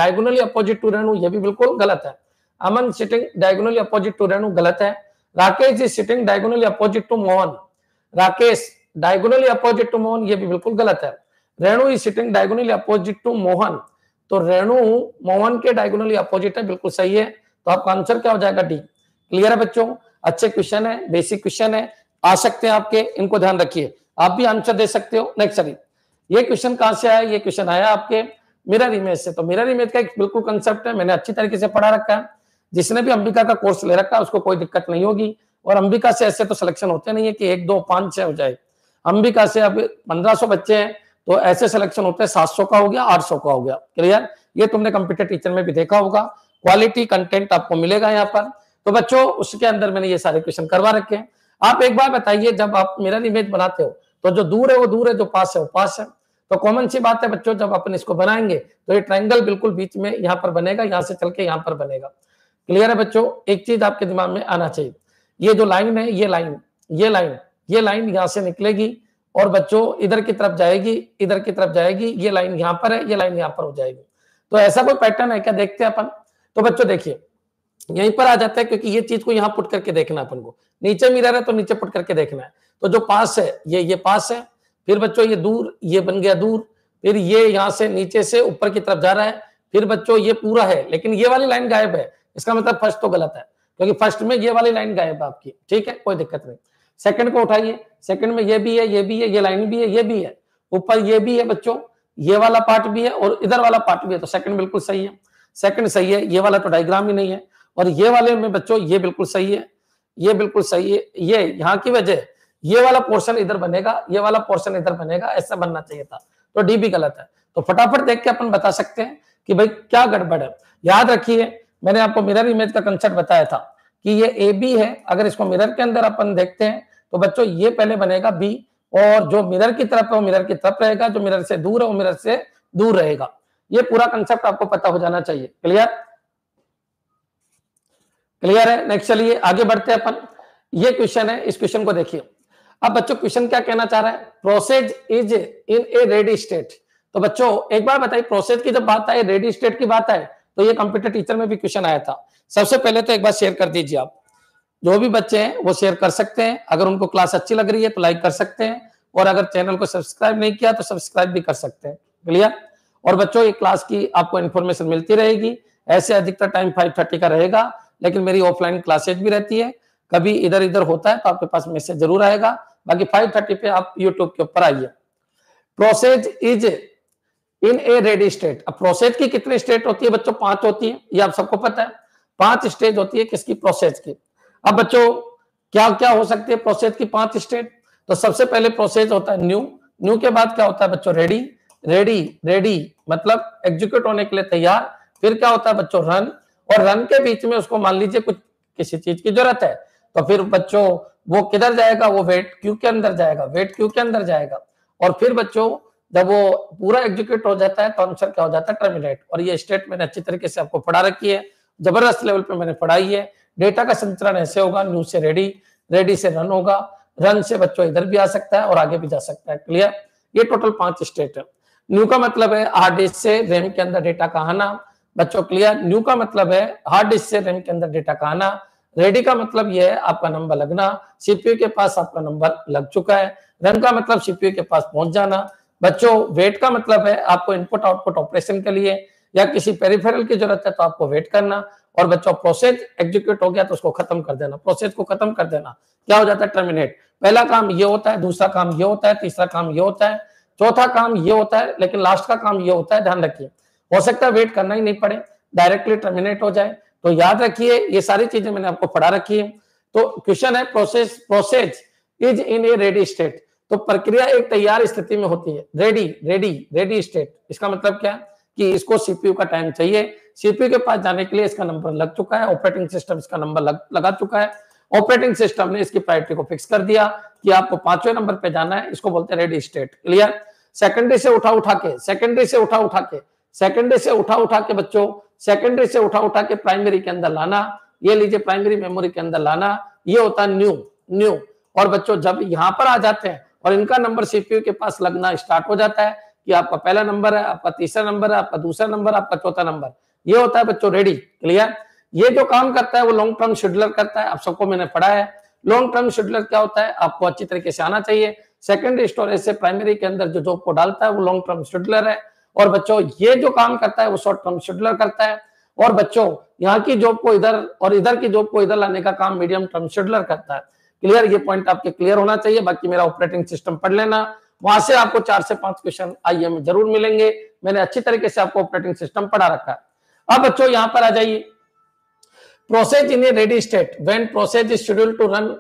diagonally opposite to Renu ये भी बिल्कुल गलत है Aman sitting diagonally opposite to Renu गलत है Rakesh is sitting diagonally opposite to Mohan Rakesh diagonally opposite to Mohan ये भी बिल्कुल गलत है Renu is sitting diagonally opposite to Mohan तो रेणु मोहन के डायगोनली अपोजिट है बिल्कुल सही है तो आपका आंसर क्या हो जाएगा डी क्लियर है बच्चों अच्छे क्वेश्चन है बेसिक क्वेश्चन है आ सकते हैं आपके इनको ध्यान रखिए आप भी आंसर दे सकते हो नेक्स्ट सभी ये क्वेश्चन कहां से आया ये क्वेश्चन आया आपके मिरर इमेज से तो मिरर इमेज का एक बिल्कुल कंसेप्ट है मैंने अच्छी तरीके से पढ़ा रखा है जिसने भी अंबिका का कोर्स ले रखा है उसको कोई दिक्कत नहीं होगी और अंबिका से ऐसे तो सिलेक्शन होते नहीं है कि एक दो पांच छह हो जाए अंबिका से अब पंद्रह बच्चे हैं तो ऐसे सिलेक्शन होते हैं सात का हो गया आठ का हो गया क्लियर ये तुमने कंप्यूटर टीचर में भी देखा होगा क्वालिटी कंटेंट आपको मिलेगा यहाँ पर तो बच्चों उसके अंदर मैंने ये सारे क्वेश्चन करवा रखे हैं आप एक बार बताइए जब आप मिरर इमेज बनाते हो तो जो दूर है वो दूर है जो पास है वो पास है तो कॉमन सी बात है बच्चों जब अपन इसको बनाएंगे तो ये ट्रायंगल बिल्कुल बीच में यहाँ पर बनेगा यहाँ से चल के यहाँ पर बनेगा क्लियर है बच्चों एक चीज आपके दिमाग में आना चाहिए ये जो लाइन है ये लाइन ये लाइन ये लाइन यहां से निकलेगी और बच्चों इधर की तरफ जाएगी इधर की तरफ जाएगी ये लाइन यहाँ पर है ये लाइन यहाँ पर हो जाएगी तो ऐसा कोई पैटर्न है क्या देखते हैं अपन तो बच्चों देखिए यहीं पर आ जाता है क्योंकि ये चीज को यहाँ पुट करके देखना अपन को नीचे मिरर है तो नीचे पुट करके देखना है तो जो पास है ये ये पास है फिर बच्चों ये दूर ये बन गया दूर फिर ये यहाँ से नीचे से ऊपर की तरफ जा रहा है फिर बच्चों ये पूरा है लेकिन ये वाली लाइन गायब है इसका मतलब फर्स्ट तो गलत है क्योंकि फर्स्ट में ये वाली लाइन गायब है आपकी ठीक है कोई दिक्कत नहीं सेकंड को उठाइए सेकंड में ये भी है ये भी है ये लाइन भी है ये भी है ऊपर ये भी है बच्चों ये वाला पार्ट भी है और इधर वाला पार्ट भी है तो सेकंड बिल्कुल सही है सेकंड सही है ये वाला तो डायग्राम ही नहीं है और ये वाले में बच्चों ये बिल्कुल सही है ये बिल्कुल सही है ये यहाँ की वजह ये वाला पोर्शन इधर बनेगा ये वाला पोर्शन इधर बनेगा ऐसा बनना चाहिए था तो डी भी गलत है तो फटाफट देख के अपन बता सकते हैं कि भाई क्या गड़बड़ है याद रखिए मैंने आपको मिरर इमेज का कंसेप्ट बताया था कि ये ए बी है अगर इसको मिरर के अंदर अपन देखते हैं तो बच्चों ये पहले बनेगा बी और जो मिरर की तरफ है वो मिरर की तरफ रहेगा जो मिरर से दूर है वो मिरर से दूर रहेगा ये पूरा कंसेप्ट आपको पता हो जाना चाहिए क्लियर क्लियर है नेक्स्ट चलिए आगे बढ़ते हैं अपन ये क्वेश्चन है इस क्वेश्चन को देखिए अब बच्चों क्वेश्चन क्या कहना चाह रहा है process is in a ready state तो बच्चों एक बार बताइए प्रोसेज की जब बात आए रेडी स्टेट की बात आए तो ये कंप्यूटर टीचर में भी क्वेश्चन आया था सबसे पहले तो एक बार शेयर कर दीजिए आप जो भी बच्चे हैं वो शेयर कर सकते हैं अगर उनको क्लास अच्छी लग रही है तो लाइक कर सकते हैं और अगर चैनल को सब्सक्राइब नहीं किया तो सब्सक्राइब भी कर सकते हैं क्लियर और बच्चों ये क्लास की आपको इन्फॉर्मेशन मिलती रहेगी ऐसे अधिकतर टाइम फाइव थर्टी का रहेगा लेकिन मेरी ऑफलाइन क्लासेज भी रहती है कभी इधर इधर होता है तो आपके पास मैसेज जरूर आएगा बाकी फाइव थर्टी पे आप यूट्यूब के ऊपर आइए process is in a ready state अब प्रोसेस की कितने स्टेट होती है बच्चों पांच होती है ये आप सबको पता है पांच स्टेज होती है किसकी प्रोसेस की अब बच्चों क्या क्या हो सकती है प्रोसेस की पांच स्टेट तो सबसे पहले प्रोसेस होता है न्यू न्यू के बाद क्या होता है बच्चों रेडी रेडी रेडी मतलब एग्जीक्यूट होने के लिए तैयार फिर क्या होता है बच्चों रन और रन के बीच में उसको मान लीजिए कुछ किसी चीज की जरूरत है तो फिर बच्चों वो किधर जाएगा वो वेट क्यू के अंदर जाएगा वेट क्यू के अंदर जाएगा और फिर बच्चों जब वो पूरा एग्जीक्यूट हो जाता है तो आंसर क्या हो जाता है टर्मिनेट और ये स्टेट मैंने अच्छी तरीके से आपको पढ़ा रखी है जबरदस्त लेवल पे मैंने पढ़ाई है डेटा का संचरण ऐसे होगा न्यूज से रेडी रेडी से रन होगा रन से बच्चों इधर भी आ सकता है और आगे भी जा सकता है क्लियर ये टोटल पांच स्टेट है न्यू का मतलब है हार्ड डिस्क से रैम के अंदर डेटा का आना बच्चों क्लियर न्यू का मतलब है हार्ड डिस्क से रैम के अंदर डेटा का आना रेडी का मतलब यह है आपका नंबर लगना सीपीयू के पास आपका नंबर लग चुका है रन का मतलब सीपीयू के पास पहुंच जाना बच्चों वेट का मतलब है आपको इनपुट आउटपुट ऑपरेशन के लिए या किसी पेरिफेरल की जरूरत है तो आपको वेट करना और बच्चों प्रोसेस एग्जीक्यूट हो गया तो उसको खत्म कर देना प्रोसेस को खत्म कर देना क्या हो जाता है टर्मिनेट पहला काम ये होता है दूसरा काम ये होता है तीसरा काम ये होता है चौथा काम ये होता है लेकिन लास्ट का काम ये होता है ध्यान रखिए हो सकता है वेट करना ही नहीं पड़े डायरेक्टली टर्मिनेट हो जाए तो याद रखिए ये सारी चीजें मैंने आपको पढ़ा रखी तो है तो क्वेश्चन है process process is in a ready state तो प्रक्रिया एक तैयार स्थिति में होती है रेडी रेडी रेडी स्टेट इसका मतलब क्या है कि इसको सीपीयू का टाइम चाहिए सीपीयू के पास जाने के लिए इसका नंबर लग चुका है ऑपरेटिंग सिस्टम इसका नंबर लग, लगा चुका है ऑपरेटिंग सिस्टम ने इसकी प्रायोरिटी को फिक्स कर दिया कि आपको पांचवें नंबर पे जाना है इसको बोलते हैं रेडी स्टेट क्लियर सेकेंडरी से उठा उठा के सेकेंडरी से उठा उठा के सेकेंडरी से उठा उठा के बच्चों सेकेंडरी से उठा उठा के प्राइमरी के अंदर लाना ये लीजिए प्राइमरी मेमोरी के अंदर लाना ये होता है न्यू न्यू और बच्चों जब यहां पर आ जाते हैं और इनका नंबर सीपीयू के पास लगना स्टार्ट हो जाता है कि आपका पहला नंबर है आपका तीसरा नंबर है आपका दूसरा नंबर आपका चौथा नंबर ये होता है बच्चों रेडी क्लियर ये जो काम करता है वो लॉन्ग टर्म शेड्यूलर करता है आप सबको मैंने पढ़ा है लॉन्ग टर्म शेड्यूलर क्या होता है आपको अच्छी तरीके से आना चाहिए सेकेंडरी स्टोरेज से प्राइमरी के अंदर जो जॉब को डालता है वो लॉन्ग टर्म शेड्यूलर है और बच्चों ये जो काम करता है वो शॉर्ट टर्म शेड्यूलर करता है और बच्चों यहाँ की जॉब को इधर और इधर की जॉब को इधर लाने का काम मीडियम टर्म शेड्यूलर करता है क्लियर ये पॉइंट आपके क्लियर होना चाहिए बाकी मेरा ऑपरेटिंग सिस्टम पढ़ लेना वहां से आपको चार से पांच क्वेश्चन आई में जरूर मिलेंगे मैंने अच्छी तरीके से आपको ऑपरेटिंग सिस्टम पढ़ा रखा है अब बच्चों यहां पर आ जाइए process in a ready state when process is schedule to run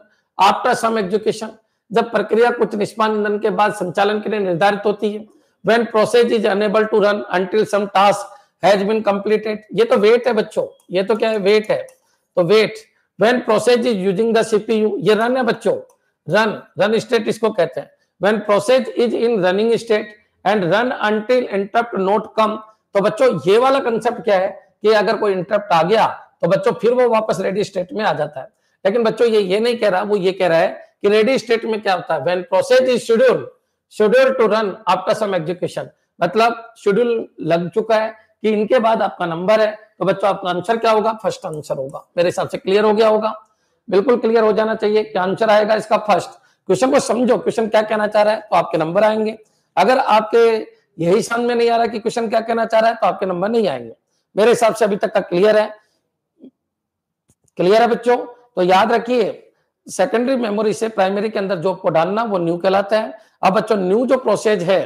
after some execution जब प्रक्रिया कुछ निष्पादन के बाद संचालन के लिए निर्धारित होती है when process is unable to run until some task has been completed ये तो वेट है बच्चों ये तो क्या है वेट है तो wait when process is using the CPU ये रन है बच्चों रन रन स्टेट इसको कहते हैं when process is in running state and run until interrupt not come तो बच्चों ये वाला कंसेप्ट क्या है कि अगर कोई इंटरप्ट आ गया तो बच्चों फिर वो वापस रेडी स्टेट में आ जाता है लेकिन बच्चों ये ये नहीं कह रहा वो ये कह रहा है कि रेडी स्टेट में क्या होता है when process is schedule schedule to run after some execution मतलब शेड्यूल लग चुका है कि इनके बाद आपका नंबर है तो बच्चों आपका आंसर क्या होगा फर्स्ट आंसर होगा मेरे हिसाब से क्लियर हो गया होगा बिल्कुल क्लियर हो जाना चाहिए क्या आंसर आएगा इसका फर्स्ट क्वेश्चन को समझो क्वेश्चन क्या कहना चाह रहा है तो आपके नंबर आएंगे अगर आपके यही समझ में नहीं आ रहा कि क्वेश्चन क्या कहना चाह रहा है तो आपके नंबर नहीं आएंगे मेरे हिसाब से अभी तक का क्लियर है क्लियर है बच्चों तो याद रखिए सेकेंडरी मेमोरी से प्राइमरी के अंदर जो आपको डालना वो न्यू कहलाता है अब बच्चों न्यू जो प्रोसेस है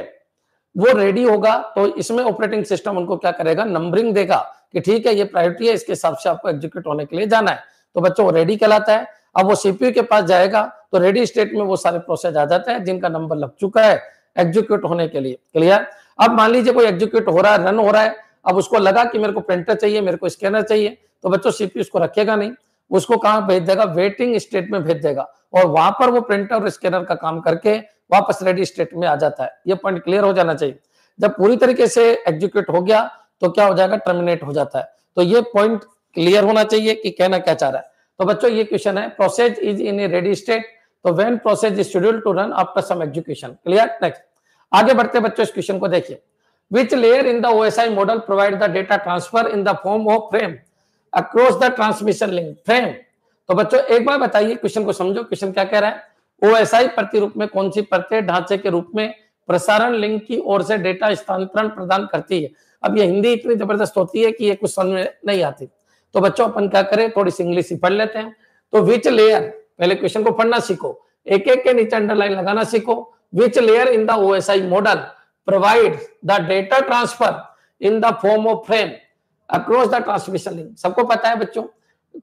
वो रेडी होगा तो इसमें ऑपरेटिंग सिस्टम उनको क्या करेगा नंबरिंग देगा कि ठीक है ये प्रायोरिटी है इसके हिसाब से आपको एग्जीक्यूट होने के लिए जाना है तो बच्चों रेडी कहलाता है अब वो सीपीयू के पास जाएगा तो रेडी स्टेट में वो सारे प्रोसेस आ जाते हैं जिनका नंबर लग चुका है एग्जीक्यूट होने के लिए क्लियर अब मान लीजिए कोई एग्जीक्यूट हो रहा है रन हो रहा है अब उसको लगा कि मेरे को प्रिंटर चाहिए मेरे को स्कैनर चाहिए तो बच्चों सीपीयू उसको रखेगा नहीं उसको कहाँ भेज देगा वेटिंग स्टेट में भेज देगा और वहां पर वो प्रिंटर और स्कैनर का काम करके वापस रेडी स्टेट में आ जाता है ये पॉइंट क्लियर हो जाना चाहिए जब पूरी तरीके से एग्जीक्यूट हो गया तो क्या हो जाएगा टर्मिनेट हो जाता है तो ये पॉइंट क्लियर होना चाहिए कि कहना क्या चाह रहा है तो बच्चों ये क्वेश्चन है process is in a ready state तो when process is schedule to run after some execution clear next आगे बढ़ते बच्चों इस क्वेश्चन को देखिए which layer in the OSI model provide the data transfer in the form of frame across the transmission link frame तो बच्चों एक बार बताइए क्वेश्चन को समझो क्वेश्चन क्या कह रहा है ओएसआई प्रतिरूप में कौन सी प्रत्यय ढांचे के रूप में प्रसारण लिंक की ओर से डेटा स्थानांतरण प्रदान करती है अब ये हिंदी इतनी जबरदस्त होती है कि ये कुछ समझ नहीं आती तो बच्चों अपन क्या करें थोड़ी सी इंग्लिश ही पढ़ लेते हैं तो विच लेयर पहले क्वेश्चन को पढ़ना सीखो एक एक के नीचे अंडरलाइन लगाना सीखो which layer in the I model provide the data transfer in the form of frame across the transmission link सबको पता है बच्चों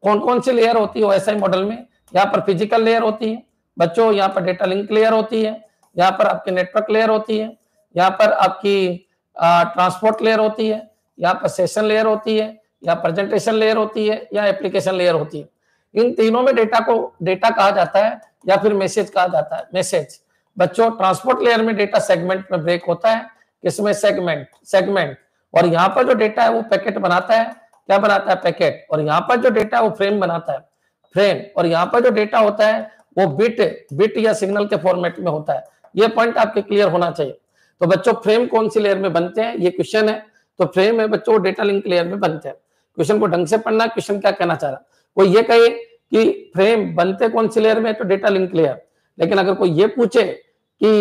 कौन कौन सी लेयर होती है ओ एस आई मॉडल में यहाँ पर फिजिकल लेयर होती है बच्चों यहाँ पर डेटा लिंक लेयर होती है यहाँ पर आपकी नेटवर्क लेयर होती है यहाँ पर आपकी ट्रांसपोर्ट लेयर होती है यहाँ पर सेशन लेयर होती है या प्रेजेंटेशन लेयर होती है या एप्लीकेशन लेयर होती है इन तीनों में डेटा को डेटा कहा जाता है या फिर मैसेज कहा जाता है मैसेज बच्चों ट्रांसपोर्ट लेयर में डेटा सेगमेंट में ब्रेक होता है किसमें सेगमेंट सेगमेंट और यहाँ पर जो डेटा है वो पैकेट बनाता है क्या बनाता है पैकेट और यहाँ पर जो डेटा है वो फ्रेम बनाता है फ्रेम और यहाँ पर जो डेटा होता है वो बिट बिट या सिग्नल के फॉर्मेट में होता है ये पॉइंट आपके क्लियर होना चाहिए तो बच्चों फ्रेम कौन सी लेयर में बनते हैं ये क्वेश्चन है तो फ्रेम है बच्चों डेटा लिंक लेयर में बनते हैं क्वेश्चन को ढंग से पढ़ना क्वेश्चन क्या कहना चाह रहा कोई ये कहे कि फ्रेम बनते कौन सी लेयर में तो डेटा लिंक लेयर लेकिन अगर कोई ये पूछे कि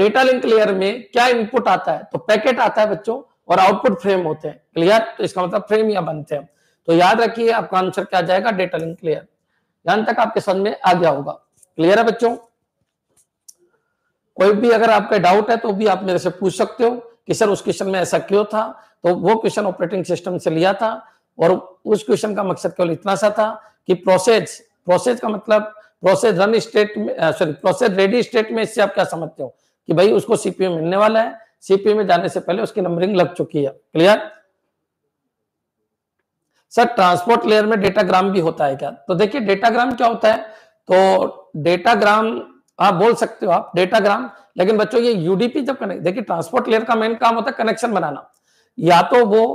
डेटा लिंक लेयर में क्या इनपुट आता है तो पैकेट आता है बच्चों और आउटपुट फ्रेम होते हैं क्लियर तो इसका मतलब फ्रेम या बनते हैं तो याद रखिए आपका आंसर क्या जाएगा डेटा लिंक लेयर यहां तक आपके समझ में आ गया होगा क्लियर है बच्चों कोई भी अगर आपका डाउट है तो भी आप मेरे से पूछ सकते हो कि सर उस क्वेश्चन में ऐसा क्यों था तो वो क्वेश्चन ऑपरेटिंग सिस्टम से लिया था और उस क्वेश्चन का मकसद केवल इतना सा था कि प्रोसेस प्रोसेस का मतलब प्रोसेस रन स्टेट में सॉरी प्रोसेस रेडी स्टेट में इससे आप क्या समझते हो कि भाई उसको सीपीयू मिलने वाला है सीपीयू में जाने से पहले उसकी नंबरिंग लग चुकी है क्लियर सर ट्रांसपोर्ट लेयर में डेटाग्राम भी होता है क्या तो देखिए डेटाग्राम क्या होता है तो डेटाग्राम आप बोल सकते हो आप डेटाग्राम लेकिन बच्चों ये यूडीपी जब कनेक्ट देखिए ट्रांसपोर्ट लेयर का मेन काम होता है कनेक्शन बनाना या तो वो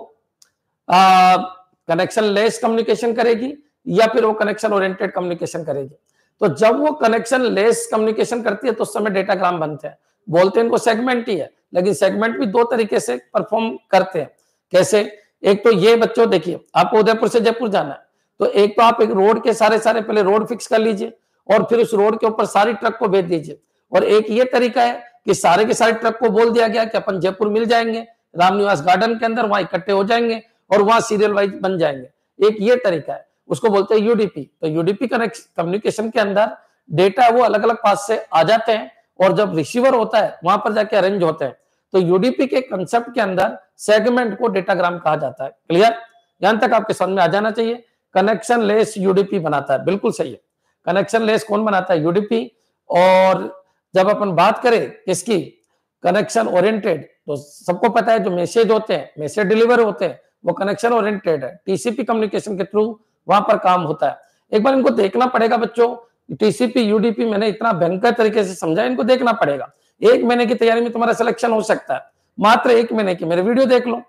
कनेक्शन लेस कम्युनिकेशन करेगी या फिर वो कनेक्शन ओरिएंटेड कम्युनिकेशन करेगी तो जब वो कनेक्शन लेस कम्युनिकेशन करती है तो उस समय डेटाग्राम बनते हैं बोलते हैं इनको सेगमेंट ही है लेकिन सेगमेंट भी दो तरीके से परफॉर्म करते हैं कैसे एक तो ये बच्चों देखिए आपको उदयपुर से जयपुर जाना है तो एक तो आप एक रोड के सारे सारे पहले रोड फिक्स कर लीजिए और फिर उस रोड के ऊपर सारी ट्रक को भेज दीजिए और एक ये तरीका है कि सारे के सारे ट्रक को बोल दिया गया कि अपन जयपुर मिल जाएंगे रामनिवास गार्डन के अंदर वहां इकट्ठे हो जाएंगे और वहां सीरियल वाइज बन जाएंगे एक ये तरीका है उसको बोलते हैं यूडीपी तो यूडीपी कम्युनिकेशन के अंदर डेटा वो अलग अलग पास से आ जाते हैं और जब रिसीवर होता है वहां पर जाके अरेंज होते हैं तो यूडीपी के कंसेप्ट के अंदर सेगमेंट को डेटाग्राम कहा जाता है क्लियर यहां तक आपके समझ में आ जाना चाहिए कनेक्शन लेस यूडीपी बनाता है बिल्कुल सही है कनेक्शन लेस कौन बनाता है यूडीपी और जब अपन बात करें किसकी कनेक्शन ओरिएंटेड तो सबको पता है जो मैसेज होते हैं मैसेज डिलीवर होते हैं वो कनेक्शन ओरिएंटेड है टीसीपी कम्युनिकेशन के थ्रू वहां पर काम होता है एक बार इनको देखना पड़ेगा बच्चों टीसीपी यूडीपी मैंने इतना भयंकर तरीके से समझा इनको देखना पड़ेगा एक महीने की तैयारी में तुम्हारा सिलेक्शन हो सकता है मात्र एक महीने की मेरे वीडियो देख लो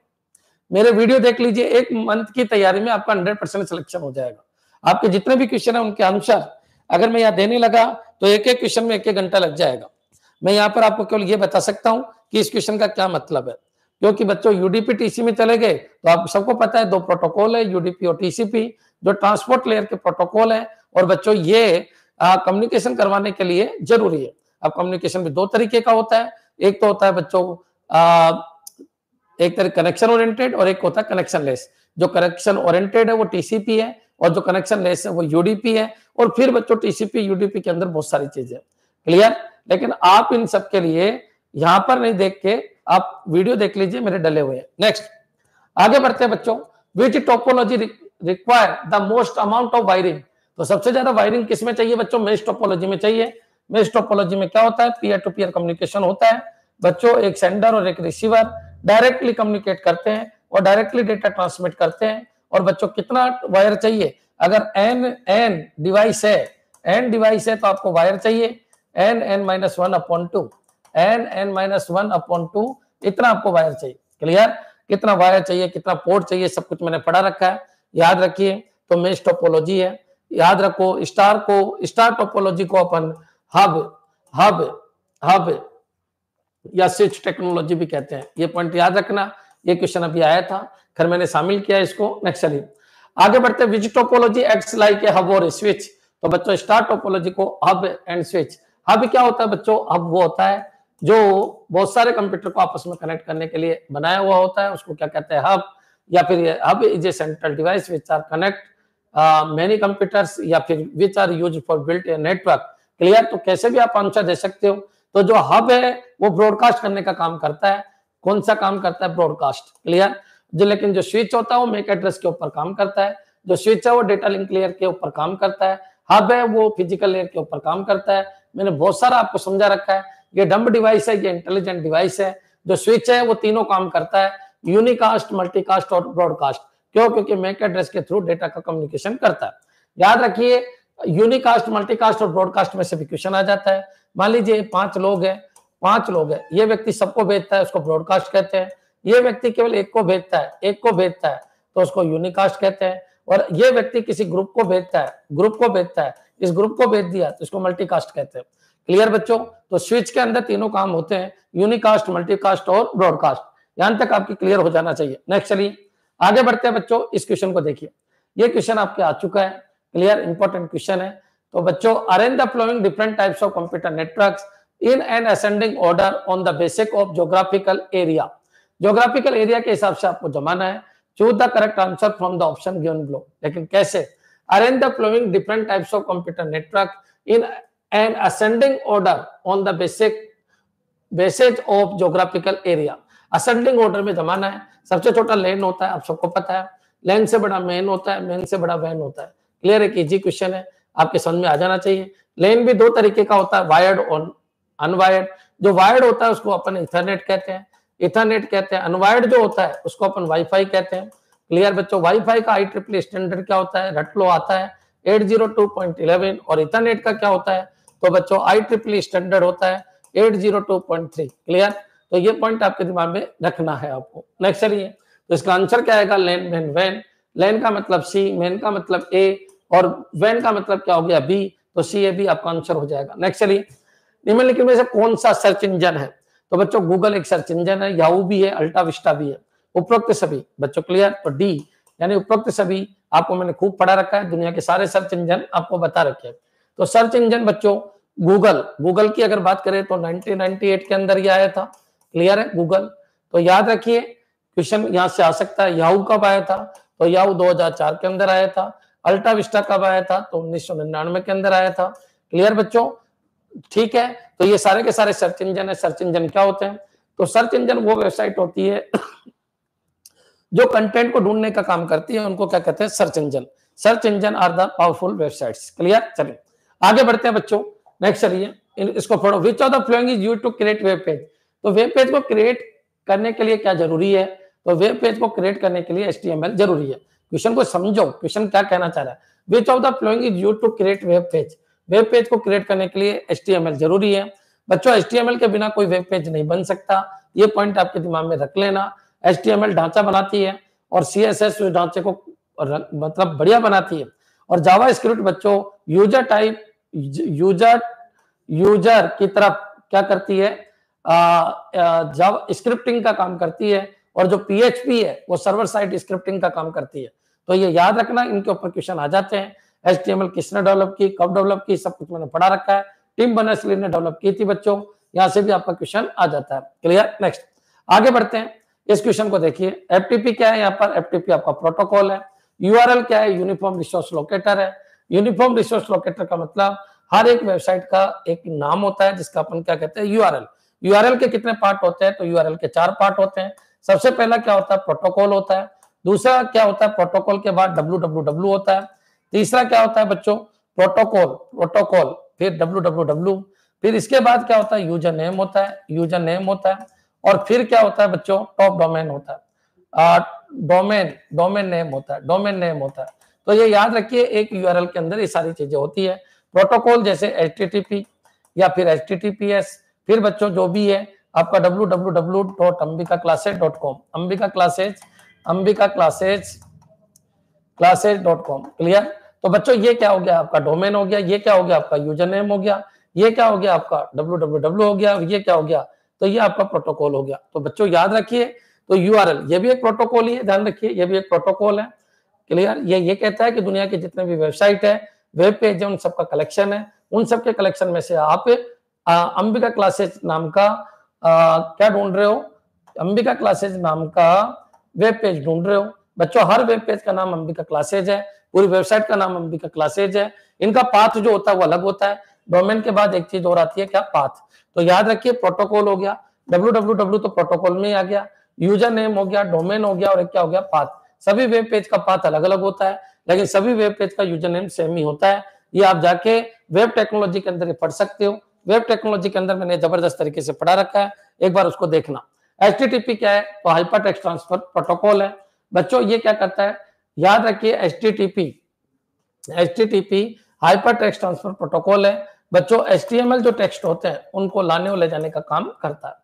मेरे वीडियो देख लीजिए एक मंथ की तैयारी में आपका हंड्रेड परसेंट सिलेक्शन हो जाएगा आपके जितने भी क्वेश्चन है उनके अनुसार अगर मैं यहाँ देने लगा तो एक एक क्वेश्चन में एक एक घंटा लग जाएगा मैं यहाँ पर आपको केवल ये बता सकता हूँ कि इस क्वेश्चन का क्या मतलब है क्योंकि बच्चों यूडीपी टीसी में चले गए तो आप सबको पता है दो प्रोटोकॉल है यूडीपी और टीसीपी जो ट्रांसपोर्ट लेयर के प्रोटोकॉल है और बच्चों ये कम्युनिकेशन करवाने के लिए जरूरी है अब कम्युनिकेशन भी दो तरीके का होता है एक तो होता है बच्चों एक तरह कनेक्शन ओरिएंटेड और एक होता है कनेक्शन लेस जो कनेक्शन ओरिएंटेड है वो टीसीपी है और जो कनेक्शन लेस है वो यूडीपी है और फिर बच्चों टीसीपी यूडीपी के अंदर बहुत सारी चीजें क्लियर लेकिन आप इन सब के लिए यहां पर नहीं देख के आप वीडियो देख लीजिए मेरे डले हुए हैं नेक्स्ट आगे बढ़ते हैं बच्चों which topology require the most amount of wiring तो सबसे ज्यादा वायरिंग किसमें चाहिए बच्चों मेस टोपोलॉजी में चाहिए मेस टोपोलॉजी में क्या होता है पीयर टू पीयर कम्युनिकेशन होता है बच्चों एक सेंडर और एक रिसीवर डायरेक्टली कम्युनिकेट करते हैं और डायरेक्टली डेटा ट्रांसमिट करते हैं और बच्चों कितना वायर चाहिए अगर एन एन डिवाइस है एन डिवाइस है तो आपको वायर चाहिए N N minus one upon two N N minus one upon two इतना आपको वायर चाहिए क्लियर कितना वायर चाहिए कितना पोर्ट चाहिए सब कुछ मैंने पढ़ा रखा है याद रखिए तो मेष टोपोलॉजी है याद रखो स्टार को स्टार टोपोलॉजी को अपन हब हब हब या स्विच टेक्नोलॉजी भी कहते हैं ये पॉइंट याद रखना ये क्वेश्चन अभी आया था खैर मैंने शामिल किया इसको नेक्स्ट चलिए आगे बढ़ते which topology acts like hub और स्विच तो बच्चों स्टार टोपोलॉजी को हब एंड स्विच हब क्या होता है बच्चों हब वो होता है जो बहुत सारे कंप्यूटर को आपस में कनेक्ट करने के लिए बनाया हुआ होता है उसको क्या कहते हैं हब या फिर hub is a central device which are connect many computers या फिर which are use for built a network clear तो कैसे भी आप आंसर दे सकते हो तो जो हब है वो ब्रॉडकास्ट करने का काम करता है कौन सा काम करता है ब्रॉडकास्ट क्लियर जो लेकिन जो स्विच होता है वो मेक एड्रेस के ऊपर काम करता है जो स्विच है वो डेटा लिंक लेयर के ऊपर काम करता है हब है वो फिजिकल लेयर के ऊपर काम करता है मैंने बहुत सारा आपको समझा रखा है ये डम्ब डिवाइस है ये इंटेलिजेंट डिवाइस है जो स्विच है वो तीनों काम करता है यूनिकास्ट मल्टीकास्ट और ब्रॉडकास्ट क्यों क्योंकि मेक एड्रेस के थ्रू डेटा का कम्युनिकेशन करता है याद रखिए यूनिकास्ट मल्टीकास्ट और ब्रॉडकास्ट में से भी क्वेश्चन आ जाता है मान लीजिए पांच लोग हैं पांच लोग हैं ये व्यक्ति सबको भेजता है उसको ब्रॉडकास्ट कहते हैं ये व्यक्ति केवल एक को भेजता है एक को भेजता है तो उसको यूनिकास्ट कहते हैं और ये व्यक्ति किसी ग्रुप को भेजता है ग्रुप को भेजता है इस ग्रुप को भेज दिया तो इसको मल्टीकास्ट कहते हैं क्लियर बच्चों तो स्विच के अंदर तीनों काम होते हैं यूनिकास्ट मल्टीकास्ट और ब्रॉडकास्ट यहां तक आपकी क्लियर हो जाना चाहिए नेक्स्ट चलिए आगे बढ़ते हैं बच्चों इस क्वेश्चन को देखिए ये क्वेश्चन आपके आ चुका है क्लियर इंपॉर्टेंट क्वेश्चन है तो बच्चों arrange the following different types of computer networks in an ascending order on the basic of geographical area geographical area के हिसाब से आपको जमाना है choose the correct answer from the option given below लेकिन कैसे arrange the following different types of computer network in an ascending order on the basic basis of geographical area ascending order में जमाना है सबसे छोटा लेन होता है आप सबको पता है लेन से बड़ा मेन होता है मेन से बड़ा वैन होता है क्लियर एक इजी क्वेश्चन है आपके समझ में आ जाना चाहिए लेन भी दो तरीके का होता है वायर्ड और अनवायर्ड जो वायर्ड होता है उसको अपन इथरनेट कहते हैं इथरनेट कहते हैं अनवायर्ड जो होता है उसको अपन वाईफाई कहते हैं क्लियर बच्चों वाईफाई का आई ट्रिपल स्टैंडर्ड क्या होता है रटलो आता है 802.11 और इथरनेट का क्या होता है तो बच्चों आई ट्रिपल स्टैंडर्ड होता है 802.3 क्लियर तो ये पॉइंट आपके दिमाग में रखना है आपको नेक्स्ट चलिए तो इसका आंसर क्या आएगा लेन मेन वैन लेन का मतलब सी मेन का मतलब ए और वेन का मतलब क्या हो गया बी तो सी ए बी आपका आंसर हो जाएगा नेक्स्ट चलिए निम्नलिखित में से कौन सा सर्च इंजन है तो बच्चों गूगल एक सर्च इंजन है याहू भी है अल्टा विस्टा भी है उपरोक्त सभी बच्चों क्लियर तो डी यानी उपरोक्त सभी आपको मैंने खूब पढ़ा रखा है दुनिया के सारे सर्च इंजन आपको बता रखे हैं तो सर्च इंजन बच्चों गूगल गूगल की अगर बात करें तो 1998 के अंदर ये आया था क्लियर है गूगल तो याद रखिए क्वेश्चन यहाँ से आ सकता है याहू कब आया था तो याहू 2004 के अंदर आया था अल्टा विस्टा कब आया था तो उन्नीस के अंदर आया था क्लियर बच्चों ठीक है तो ये सारे के सारे सर्च इंजन है सर्च इंजन क्या होते हैं तो सर्च इंजन वो वेबसाइट होती है जो कंटेंट को ढूंढने का काम करती है उनको क्या कहते हैं search engine search engine are the powerful websites clear चलिए आगे बढ़ते हैं बच्चों नेक्स्ट चलिए इसको पढ़ो which of the following is use to create web page तो वेब पेज को क्रिएट करने के लिए क्या जरूरी है तो वेब पेज को क्रिएट करने के लिए एच जरूरी है क्वेश्चन को समझो क्वेश्चन क्या कहना चाह रहा है which of the following is use to create web page web page को क्रिएट करने के लिए एच जरूरी है बच्चों एच के बिना कोई वेब पेज नहीं बन सकता ये पॉइंट आपके दिमाग में रख लेना एच ढांचा बनाती है और सी एस एस ढांचे को मतलब बढ़िया बनाती है और जावा स्क्रिप्ट बच्चों यूजर टाइप यूजर यूजर की तरफ क्या करती है आ, जावा स्क्रिप्टिंग का काम करती है और जो पीएचपी है वो सर्वर साइड स्क्रिप्टिंग का काम करती है तो ये याद रखना इनके ऊपर क्वेश्चन आ जाते हैं एच किसने डेवलप की कब डेवलप की सब कुछ मैंने पढ़ा रखा है टीम बनर्सली ने डेवलप की थी बच्चों यहाँ से भी आपका क्वेश्चन आ जाता है क्लियर नेक्स्ट आगे बढ़ते हैं इस क्वेश्चन को देखिए एफटीपी क्या है यहाँ पर एफटीपी आपका प्रोटोकॉल है यूआरएल क्या है यूनिफॉर्म रिसोर्स लोकेटर है यूनिफॉर्म रिसोर्स लोकेटर का मतलब हर एक वेबसाइट का एक नाम होता है जिसका अपन क्या कहते हैं यूआरएल यूआरएल के कितने पार्ट होते हैं तो यूआरएल के चार पार्ट होते हैं सबसे पहला क्या होता है प्रोटोकॉल होता है दूसरा क्या होता है प्रोटोकॉल के बाद डब्ल्यू डब्ल्यू डब्ल्यू होता है तीसरा क्या होता है बच्चों प्रोटोकॉल प्रोटोकॉल फिर डब्ल्यू डब्ल्यू डब्ल्यू फिर इसके बाद क्या होता है यूजर नेम होता है यूजर नेम होता है और फिर क्या होता है बच्चों टॉप डोमेन होता है डोमेन डोमेन नेम होता है डोमेन नेम होता है तो ये याद रखिए एक यूआरएल के अंदर ये सारी चीजें होती है प्रोटोकॉल जैसे एच या फिर एच फिर बच्चों जो भी है आपका W W W dot Ambika classes dot com Ambika classes Ambika classes classes dot com clear तो बच्चों ये क्या हो गया आपका डोमेन हो गया ये क्या हो गया आपका यूजर नेम हो गया ये क्या हो गया आपका डब्ल्यू डब्ल्यू डब्ल्यू हो गया ये क्या हो गया तो ये आपका प्रोटोकॉल हो गया तो बच्चों याद रखिए तो यू आर एल ये भी एक प्रोटोकॉल ही है ध्यान रखिए ये भी एक प्रोटोकॉल है क्लियर ये ये कहता है कि दुनिया के जितने भी वेबसाइट है वेब पेज है उन सबका कलेक्शन है उन सबके कलेक्शन में से आप अंबिका क्लासेस नाम का आ, क्या ढूंढ रहे हो अंबिका क्लासेज नाम का वेब पेज ढूंढ रहे हो बच्चों हर वेब पेज का नाम अंबिका क्लासेज है पूरी वेबसाइट का नाम अंबिका क्लासेज है इनका पाथ जो होता है वो अलग होता है डोमेन के बाद एक चीज और आती है क्या पाथ तो याद रखिए प्रोटोकॉल हो गया डब्ल्यू तो प्रोटोकॉल में ही आ गया यूजर नेम हो गया डोमेन हो गया और क्या हो गया पाथ सभी वेब पेज का पाथ अलग अलग होता है लेकिन सभी वेब पेज का यूजर नेम सेम ही होता है ये आप जाके वेब टेक्नोलॉजी के अंदर पढ़ सकते हो वेब टेक्नोलॉजी के अंदर मैंने जबरदस्त तरीके से पढ़ा रखा है एक बार उसको देखना एच क्या है तो हाइपर टेक्स ट्रांसफर प्रोटोकॉल है बच्चों ये क्या करता है याद रखिए H T TP H T TP hyper text transfer protocol है बच्चों एस टी एम एल जो टेक्स्ट होते हैं उनको लाने और ले जाने का काम करता है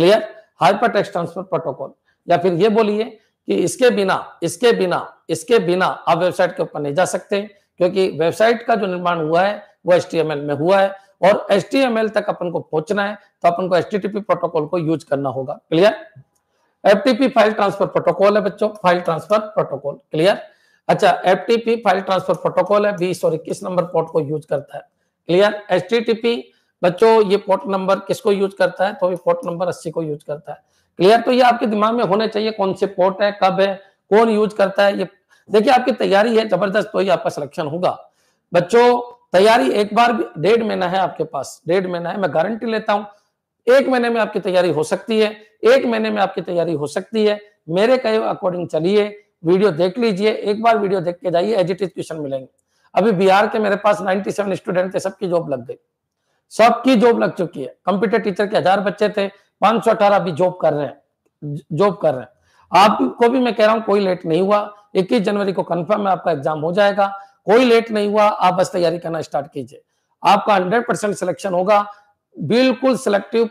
clear hyper text transfer protocol या फिर ये बोलिए कि इसके बिना इसके बिना इसके बिना आप वेबसाइट के ऊपर नहीं जा सकते क्योंकि वेबसाइट का जो निर्माण हुआ है वो एल में हुआ है और एच तक अपन को पहुंचना है तो अपन को एच प्रोटोकॉल को यूज करना होगा clear FTP file transfer protocol है बच्चों फाइल ट्रांसफर प्रोटोकॉल क्लियर अच्छा एफटीपी फाइल ट्रांसफर प्रोटोकॉल है बीस और इक्कीस नंबर पोर्ट को यूज करता है क्लियर एच बच्चों ये पोर्ट नंबर किसको यूज करता है तो ये पोर्ट नंबर अस्सी को यूज करता है क्लियर तो ये आपके दिमाग में होने चाहिए कौन से पोर्ट है कब है कौन यूज करता है ये देखिए आपकी तैयारी है जबरदस्त तो ही आपका सिलेक्शन होगा बच्चों तैयारी एक बार भी डेढ़ महीना है आपके पास डेढ़ महीना है मैं गारंटी लेता हूं एक महीने में आपकी तैयारी हो सकती है एक महीने में आपकी तैयारी हो सकती है मेरे कहे अकॉर्डिंग चलिए वीडियो देख लीजिए एक बार वीडियो देख के जाइए एजिटेज क्वेश्चन मिलेंगे अभी बिहार के मेरे पास 97 स्टूडेंट थे सबकी जॉब लग गई सबकी जॉब लग चुकी है कंप्यूटर टीचर के हजार बच्चे थे पांच अभी जॉब कर रहे हैं जॉब कर रहे हैं आपको भी मैं कह रहा हूँ कोई लेट नहीं हुआ इक्कीस जनवरी को कंफर्म है आपका एग्जाम हो जाएगा कोई लेट नहीं हुआ आप बस तैयारी करना स्टार्ट कीजिए आपका हंड्रेड परसेंट सिलेक्शन होगा बिल्कुल सिलेक्टिव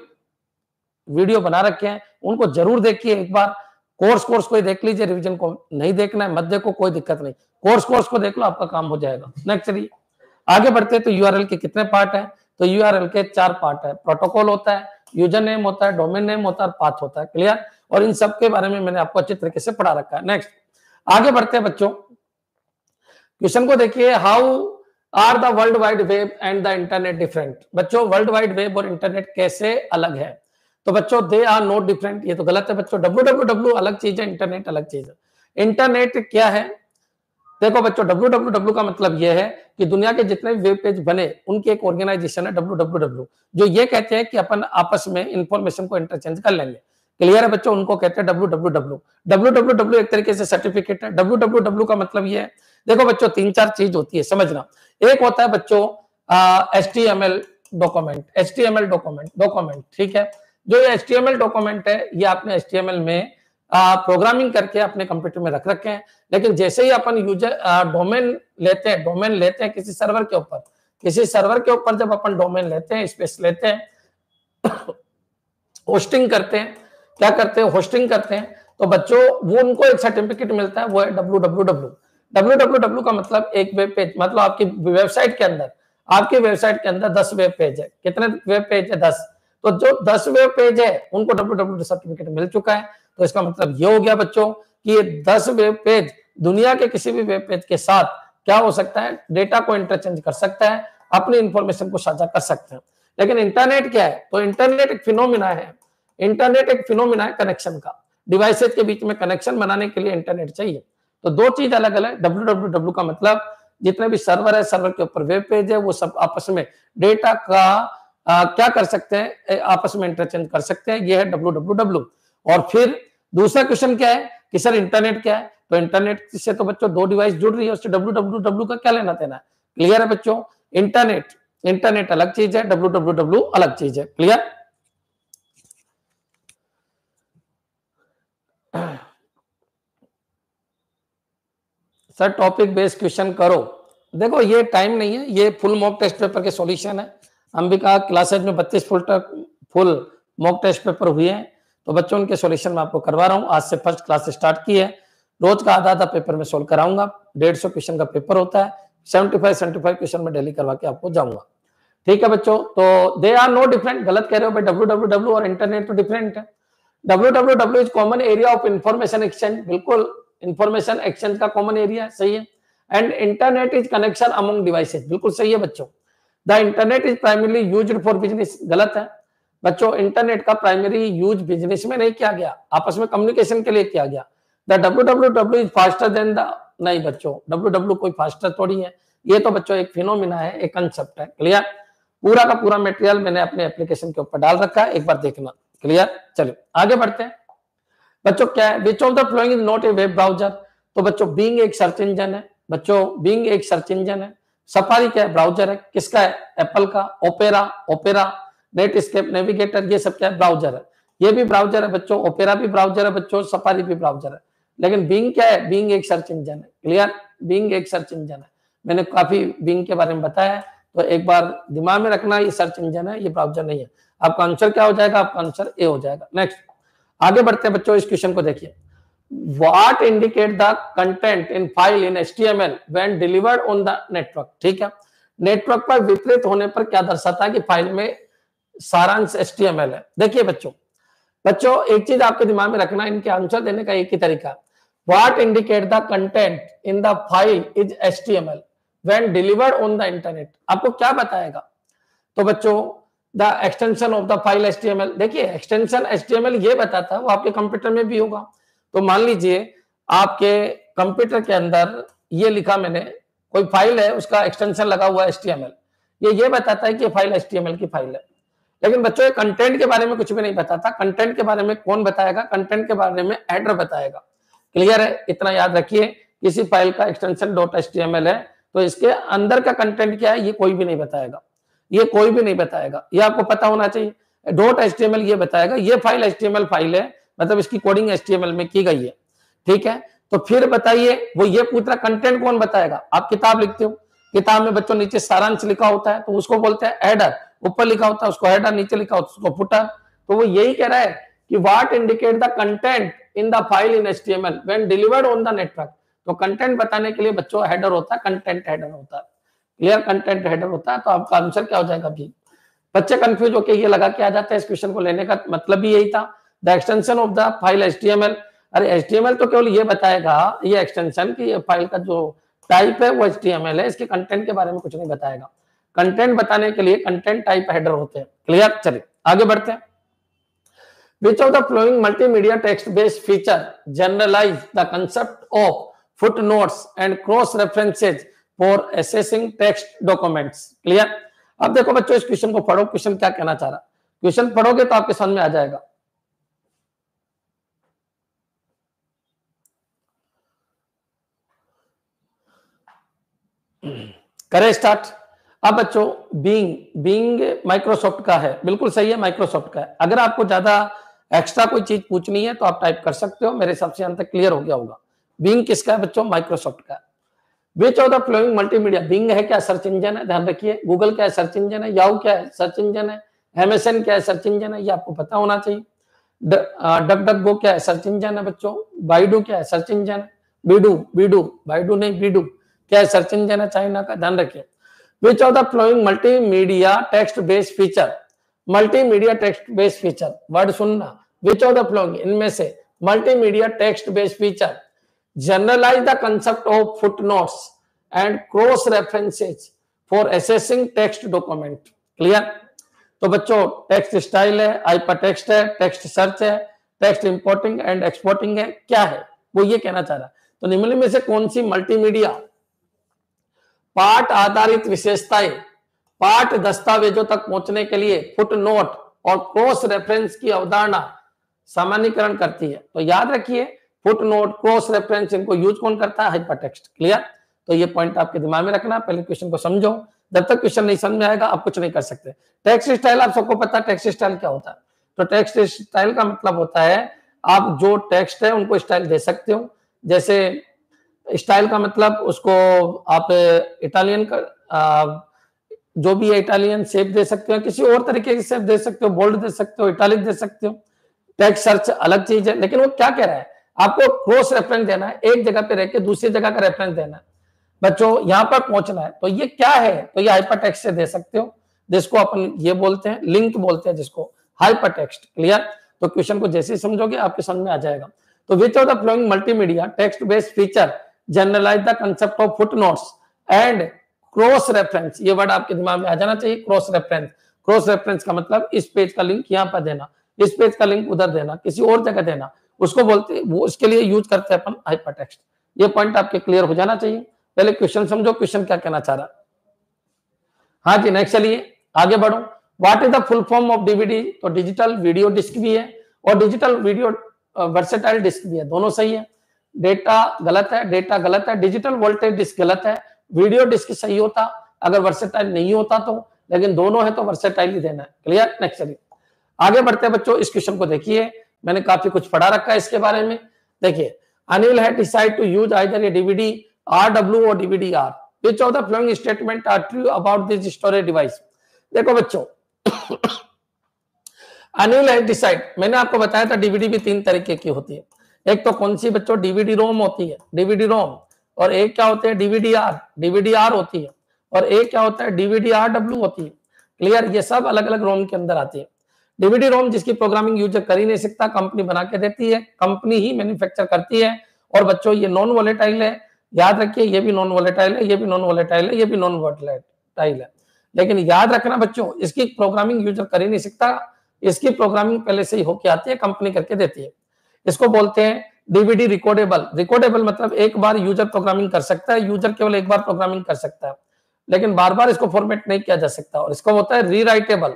वीडियो बना रखे हैं उनको जरूर देखिए एक बार कोर्स कोर्स को देख लीजिए रिवीजन को नहीं देखना है मध्य को कोई दिक्कत नहीं कोर्स कोर्स को देख लो आपका काम हो जाएगा नेक्स्ट चलिए आगे बढ़ते हैं तो यू के कितने पार्ट है तो यू के चार पार्ट है प्रोटोकॉल होता है यूजर नेम होता है डोमेन नेम होता है पाथ होता है क्लियर और इन सब के बारे में मैंने आपको अच्छे तरीके से पढ़ा रखा है नेक्स्ट आगे बढ़ते हैं बच्चों क्वेश्चन को देखिए how are the world wide web and the internet different बच्चों वर्ल्ड वाइड वेब और इंटरनेट कैसे अलग है तो बच्चों दे आर नोट डिफरेंट ये तो गलत है बच्चों डब्ल्यू डब्ल्यू डब्ल्यू अलग चीज है इंटरनेट अलग चीज है इंटरनेट क्या है देखो बच्चों डब्ल्यू डब्ल्यू डब्ल्यू का मतलब यह है कि दुनिया के जितने वेब पेज बने उनकी एक ऑर्गेनाइजेशन है डब्ल्यू डब्ल्यू डब्ल्यू जो ये कहते हैं कि अपन आपस में इंफॉर्मेशन को इंटरचेंज कर लेंगे क्लियर है बच्चों उनको कहते हैं W W W W W W एक तरीके से सर्टिफिकेट है डब्ल्यू डब्ल्यू डब्ल्यू का मतलब यह है देखो बच्चों तीन चार चीज होती है समझना एक होता है बच्चों S T M L document S T M L document document ठीक है जो ये S T M L document है ये आपने एस टी एम एल में प्रोग्रामिंग करके अपने कंप्यूटर में रख रखे हैं लेकिन जैसे ही अपन यूजर डोमेन लेते हैं डोमेन लेते हैं किसी सर्वर के ऊपर किसी सर्वर के ऊपर जब अपन डोमेन लेते हैं स्पेस लेते हैं होस्टिंग करते हैं क्या करते हैं होस्टिंग करते हैं तो बच्चों वो उनको एक सर्टिफिकेट मिलता है वो है W W W W W W का मतलब एक वेब पेज मतलब आपकी वेबसाइट के अंदर आपके वेबसाइट के अंदर दस वेब पेज है कितने वेब पेज है दस तो जो दस वेब पेज है उनको डब्ल्यू डब्ल्यू सर्टिफिकेट मिल चुका है तो इसका मतलब ये हो गया बच्चों कि ये दस वेब पेज दुनिया के किसी भी वेब पेज के साथ क्या हो सकता है डेटा को इंटरचेंज कर सकता है अपनी इंफॉर्मेशन को साझा कर सकते हैं लेकिन इंटरनेट क्या है तो इंटरनेट एक फिनोमिना है इंटरनेट एक फिनोमिना है कनेक्शन का डिवाइसेज के बीच में कनेक्शन बनाने के लिए इंटरनेट चाहिए तो दो चीज अलग अलग डब्ल्यू डब्ल्यू डब्ल्यू का मतलब जितने भी सर्वर है सर्वर के ऊपर वेब पेज है वो सब आपस में डेटा का आ, क्या कर सकते हैं आपस में इंटरचेंज कर सकते हैं ये है डब्ल्यू डब्ल्यू डब्ल्यू और फिर दूसरा क्वेश्चन क्या है कि सर इंटरनेट क्या है तो इंटरनेट से तो बच्चों दो डिवाइस जुड़ रही है उससे डब्ल्यू डब्ल्यू डब्ल्यू का क्या लेना देना है क्लियर है बच्चों इंटरनेट इंटरनेट अलग चीज है डब्ल्यू डब्ल्यू डब्ल्यू अलग चीज है clear sir topic based question करो देखो ये टाइम नहीं है ये फुल मॉक टेस्ट पेपर के सॉल्यूशन है हम भी कहा क्लासेज में बत्तीस full full mock test paper हुए हैं तो बच्चों उनके सॉल्यूशन मैं आपको करवा रहा हूँ आज से फर्स्ट क्लास स्टार्ट की है रोज का आधा आधा पेपर में सोल्व कराऊंगा डेढ़ सौ क्वेश्चन का पेपर होता है seventy five seventy five question में डेली करवा के आपको जाऊंगा ठीक है बच्चों तो दे आर नो डिफरेंट गलत कह रहे हो भाई डब्ल्यू डब्ल्यू डब्ल्यू और इंटरनेट तो डिफरेंट है W W W is common area of information exchange बिल्कुल इंफॉर्मेशन एक्सचेंज का कॉमन एरिया है सही है and internet is connection among devices बिल्कुल सही है बच्चों the internet is primary use for business गलत है बच्चों इंटरनेट का प्राइमरी यूज बिजनेस में नहीं किया गया आपस में कम्युनिकेशन के लिए किया गया the W W W is faster than the नहीं बच्चों डब्ल्यू डब्ल्यू कोई फास्टर थोड़ी है ये तो बच्चों एक फिनोमिना है एक कंसेप्ट है क्लियर पूरा का पूरा मेटेरियल मैंने अपने एप्लीकेशन के ऊपर डाल रखा है एक बार देखना क्लियर चलो आगे बढ़ते हैं बच्चों क्या है which of the following is not a web browser तो बच्चों बींग एक सर्च इंजन है बच्चों बींग एक सर्च इंजन है सफारी क्या है ब्राउजर है किसका है एप्पल का ओपेरा ओपेरा नेटस्केप नेविगेटर ये सब क्या है ब्राउजर है ये भी ब्राउजर है बच्चों ओपेरा भी ब्राउजर है बच्चों सफारी भी ब्राउजर है लेकिन बींग क्या है बींग एक सर्च इंजन है क्लियर बींग एक सर्च इंजन है मैंने काफी बींग के बारे में बताया तो एक बार दिमाग में रखना ये सर्च इंजन है ये ब्राउजर नहीं है आपका आंसर क्या हो जाएगा आपका आंसर ए हो जाएगा नेक्स्ट आगे बढ़ते हैं बच्चों इस क्वेश्चन को देखिए what indicate the content in file in S T M L when delivered on the network ठीक है नेटवर्क पर वितरित होने पर क्या दर्शाता है कि फाइल में सारांश एस टी एम एल है देखिए बच्चों बच्चों एक चीज आपके दिमाग में रखना इनके आंसर देने का एक ही तरीका what indicate the content in the file is S T M L when delivered on the internet आपको क्या बताएगा तो बच्चों the extension of the file S देखिए एक्सटेंशन एल ये बताता है वो आपके कंप्यूटर में भी होगा तो मान लीजिए आपके कंप्यूटर के अंदर ये लिखा मैंने कोई फाइल है उसका एक्सटेंशन लगा हुआ एच ये ये बताता है कि फाइल एच की फाइल है लेकिन बच्चों ये कंटेंट के बारे में कुछ भी नहीं बताता कंटेंट के बारे में कौन बताएगा कंटेंट के बारे में एडर बताएगा क्लियर है इतना याद रखिए किसी फाइल का एक्सटेंशन डॉट एच है तो इसके अंदर का कंटेंट क्या है ये कोई भी नहीं बताएगा ये कोई भी नहीं बताएगा ये आपको पता होना चाहिए डॉट एच ये बताएगा ये फाइल एच फाइल है मतलब इसकी कोडिंग एच में की गई है ठीक है तो फिर बताइए वो ये पूछ रहा कंटेंट कौन बताएगा आप किताब लिखते हो किताब में बच्चों नीचे सारांश लिखा होता है तो उसको बोलते हैं हेडर ऊपर लिखा होता है उसको हेडर नीचे लिखा होता है उसको फुटर तो वो यही कह रहा है कि what indicate the content in the file in H T M L when delivered on the network तो कंटेंट बताने के लिए बच्चों हेडर होता है कंटेंट हेडर होता है क्लियर कंटेंट हेडर होता है तो आपका आंसर क्या हो जाएगा भी? बच्चे कंफ्यूज होके ये लगा के आ जाते हैं इस क्वेश्चन को लेने का मतलब भी यही था the extension of the file H अरे एच तो केवल ये बताएगा ये एक्सटेंशन की ये फाइल का जो टाइप है वो एच है इसके कंटेंट के बारे में कुछ नहीं बताएगा कंटेंट बताने के लिए कंटेंट टाइप हेडर होते हैं क्लियर चलिए आगे बढ़ते हैं which of the following multimedia text based feature generalize the concept of footnotes and cross references for accessing text documents clear अब देखो बच्चों इस क्वेश्चन को पढ़ो क्वेश्चन क्या कहना चाह रहा क्वेश्चन पढ़ोगे तो आपके समझ में आ जाएगा करें स्टार्ट अब बच्चों बींग बींग माइक्रोसॉफ्ट का है बिल्कुल सही है माइक्रोसॉफ्ट का है अगर आपको ज्यादा एक्स्ट्रा कोई चीज पूछनी है तो आप टाइप कर सकते हो मेरे हिसाब से अंत तक क्लियर हो गया होगा बींग किसका है बच्चों माइक्रोसॉफ्ट का है which of the following multimedia Bing है क्या सर्च इंजन है ध्यान रखिए गूगल क्या है सर्च इंजन है याहू क्या है सर्च इंजन है एमएसएन क्या है सर्च इंजन है ये आपको पता होना चाहिए डक डक गो क्या है सर्च इंजन है बच्चों बाइडू क्या है सर्च इंजन है बीडू बीडू बाइडू नहीं बीडू क्या है सर्च इंजन है चाइना का ध्यान रखिए which of the following multimedia text based feature multimedia text based feature word सुनना विच ऑफ द फ्लोइंग इनमें से multimedia text based feature generalize the concept of footnotes and cross references for accessing text document clear तो बच्चों text style है आईपा text है text search है text importing and exporting है क्या है वो ये कहना चाह रहा है तो निम्नलिखित में से कौन सी मल्टीमीडिया पाठ आधारित विशेषताएं पाठ दस्तावेजों तक पहुंचने के लिए फुट नोट और क्रॉस रेफरेंस की अवधारणा सामान्यकरण करती है तो याद रखिए फुट नोट क्रॉस रेफरेंस इनको यूज कौन करता है हाइपर टेक्स्ट क्लियर तो ये पॉइंट आपके दिमाग में रखना पहले क्वेश्चन को समझो जब तक क्वेश्चन नहीं समझ में आएगा आप कुछ नहीं कर सकते टेक्स्ट स्टाइल आप सबको पता है टेक्स्ट स्टाइल क्या होता है तो टेक्स्ट स्टाइल का मतलब होता है आप जो टेक्स्ट है उनको स्टाइल दे सकते हो जैसे स्टाइल का मतलब उसको आप इटालियन का जो भी है इटालियन शेप दे सकते हो किसी और तरीके की शेप दे सकते हो बोल्ड दे सकते हो इटालिक दे सकते हो टेक्स्ट सर्च अलग चीज है लेकिन वो क्या कह रहा है आपको क्रॉस रेफरेंस देना है एक जगह पे रह के दूसरी जगह का रेफरेंस देना है बच्चों यहाँ पर पहुंचना है तो ये क्या है तो ये हाइपर टेक्स्ट से दे सकते हो जिसको अपन ये बोलते हैं लिंक बोलते हैं जिसको हाइपर टेक्स्ट क्लियर तो क्वेश्चन को जैसे ही समझोगे आपके समझ में आ जाएगा तो which of the following multimedia text based feature generalize the concept of footnotes and cross reference ये वर्ड आपके दिमाग में आ जाना चाहिए क्रॉस रेफरेंस क्रॉस रेफरेंस का मतलब इस पेज का लिंक यहाँ पर देना इस पेज का लिंक उधर देना किसी और जगह देना उसको बोलते वो उसके लिए यूज करते हैं अपन हाइपर टेक्स्ट ये पॉइंट आपके क्लियर हो जाना चाहिए पहले क्वेश्चन समझो क्वेश्चन क्या कहना चाह रहा हाँ जी नेक्स्ट चलिए आगे बढ़ो what is the full form of DVD तो डिजिटल वीडियो डिस्क भी है और डिजिटल वीडियो वर्सेटाइल डिस्क भी है दोनों सही है डेटा गलत है डेटा गलत है डिजिटल वोल्टेज डिस्क गलत है वीडियो डिस्क सही होता अगर वर्सेटाइल नहीं होता तो लेकिन दोनों है तो वर्सेटाइल ही देना है क्लियर नेक्स्ट चलिए आगे बढ़ते बच्चों इस क्वेश्चन को देखिए मैंने काफी कुछ पढ़ा रखा है इसके बारे में देखिए अनिल है डिसाइड टू यूज आइदर ये डीवीडी आर डब्ल्यू और DVD R which of the following statement are true about this storage device देखो बच्चों अनिल है डिसाइड मैंने आपको बताया था डीवीडी भी तीन तरीके की होती है एक तो कौन सी बच्चों डीवीडी रोम होती है डीवीडी रोम और एक क्या होते हैं डीवीडी आर डीवीडी आर होती है और एक क्या होता है डीवीडी आर डब्ल्यू होती है क्लियर ये सब अलग अलग रोम के अंदर आती है डीवीडी रोम जिसकी प्रोग्रामिंग यूजर कर ही नहीं सकता कंपनी बना के देती है कंपनी ही मैन्युफैक्चर करती है और बच्चों ये नॉन वोलेटाइल है याद रखिए ये भी नॉन वोलेटाइल है ये भी नॉन वोलेटाइल है ये भी नॉन वोलेटाइल है लेकिन याद रखना बच्चों इसकी प्रोग्रामिंग यूजर कर ही नहीं सकता इसकी प्रोग्रामिंग पहले से ही होके आती है कंपनी करके देती है इसको बोलते हैं डीवीडी रिकॉर्डेबल रिकॉर्डेबल मतलब एक बार यूजर प्रोग्रामिंग कर सकता है यूजर केवल एक बार प्रोग्रामिंग कर सकता है लेकिन बार बार इसको फॉर्मेट नहीं किया जा सकता और इसको होता है रीराइटेबल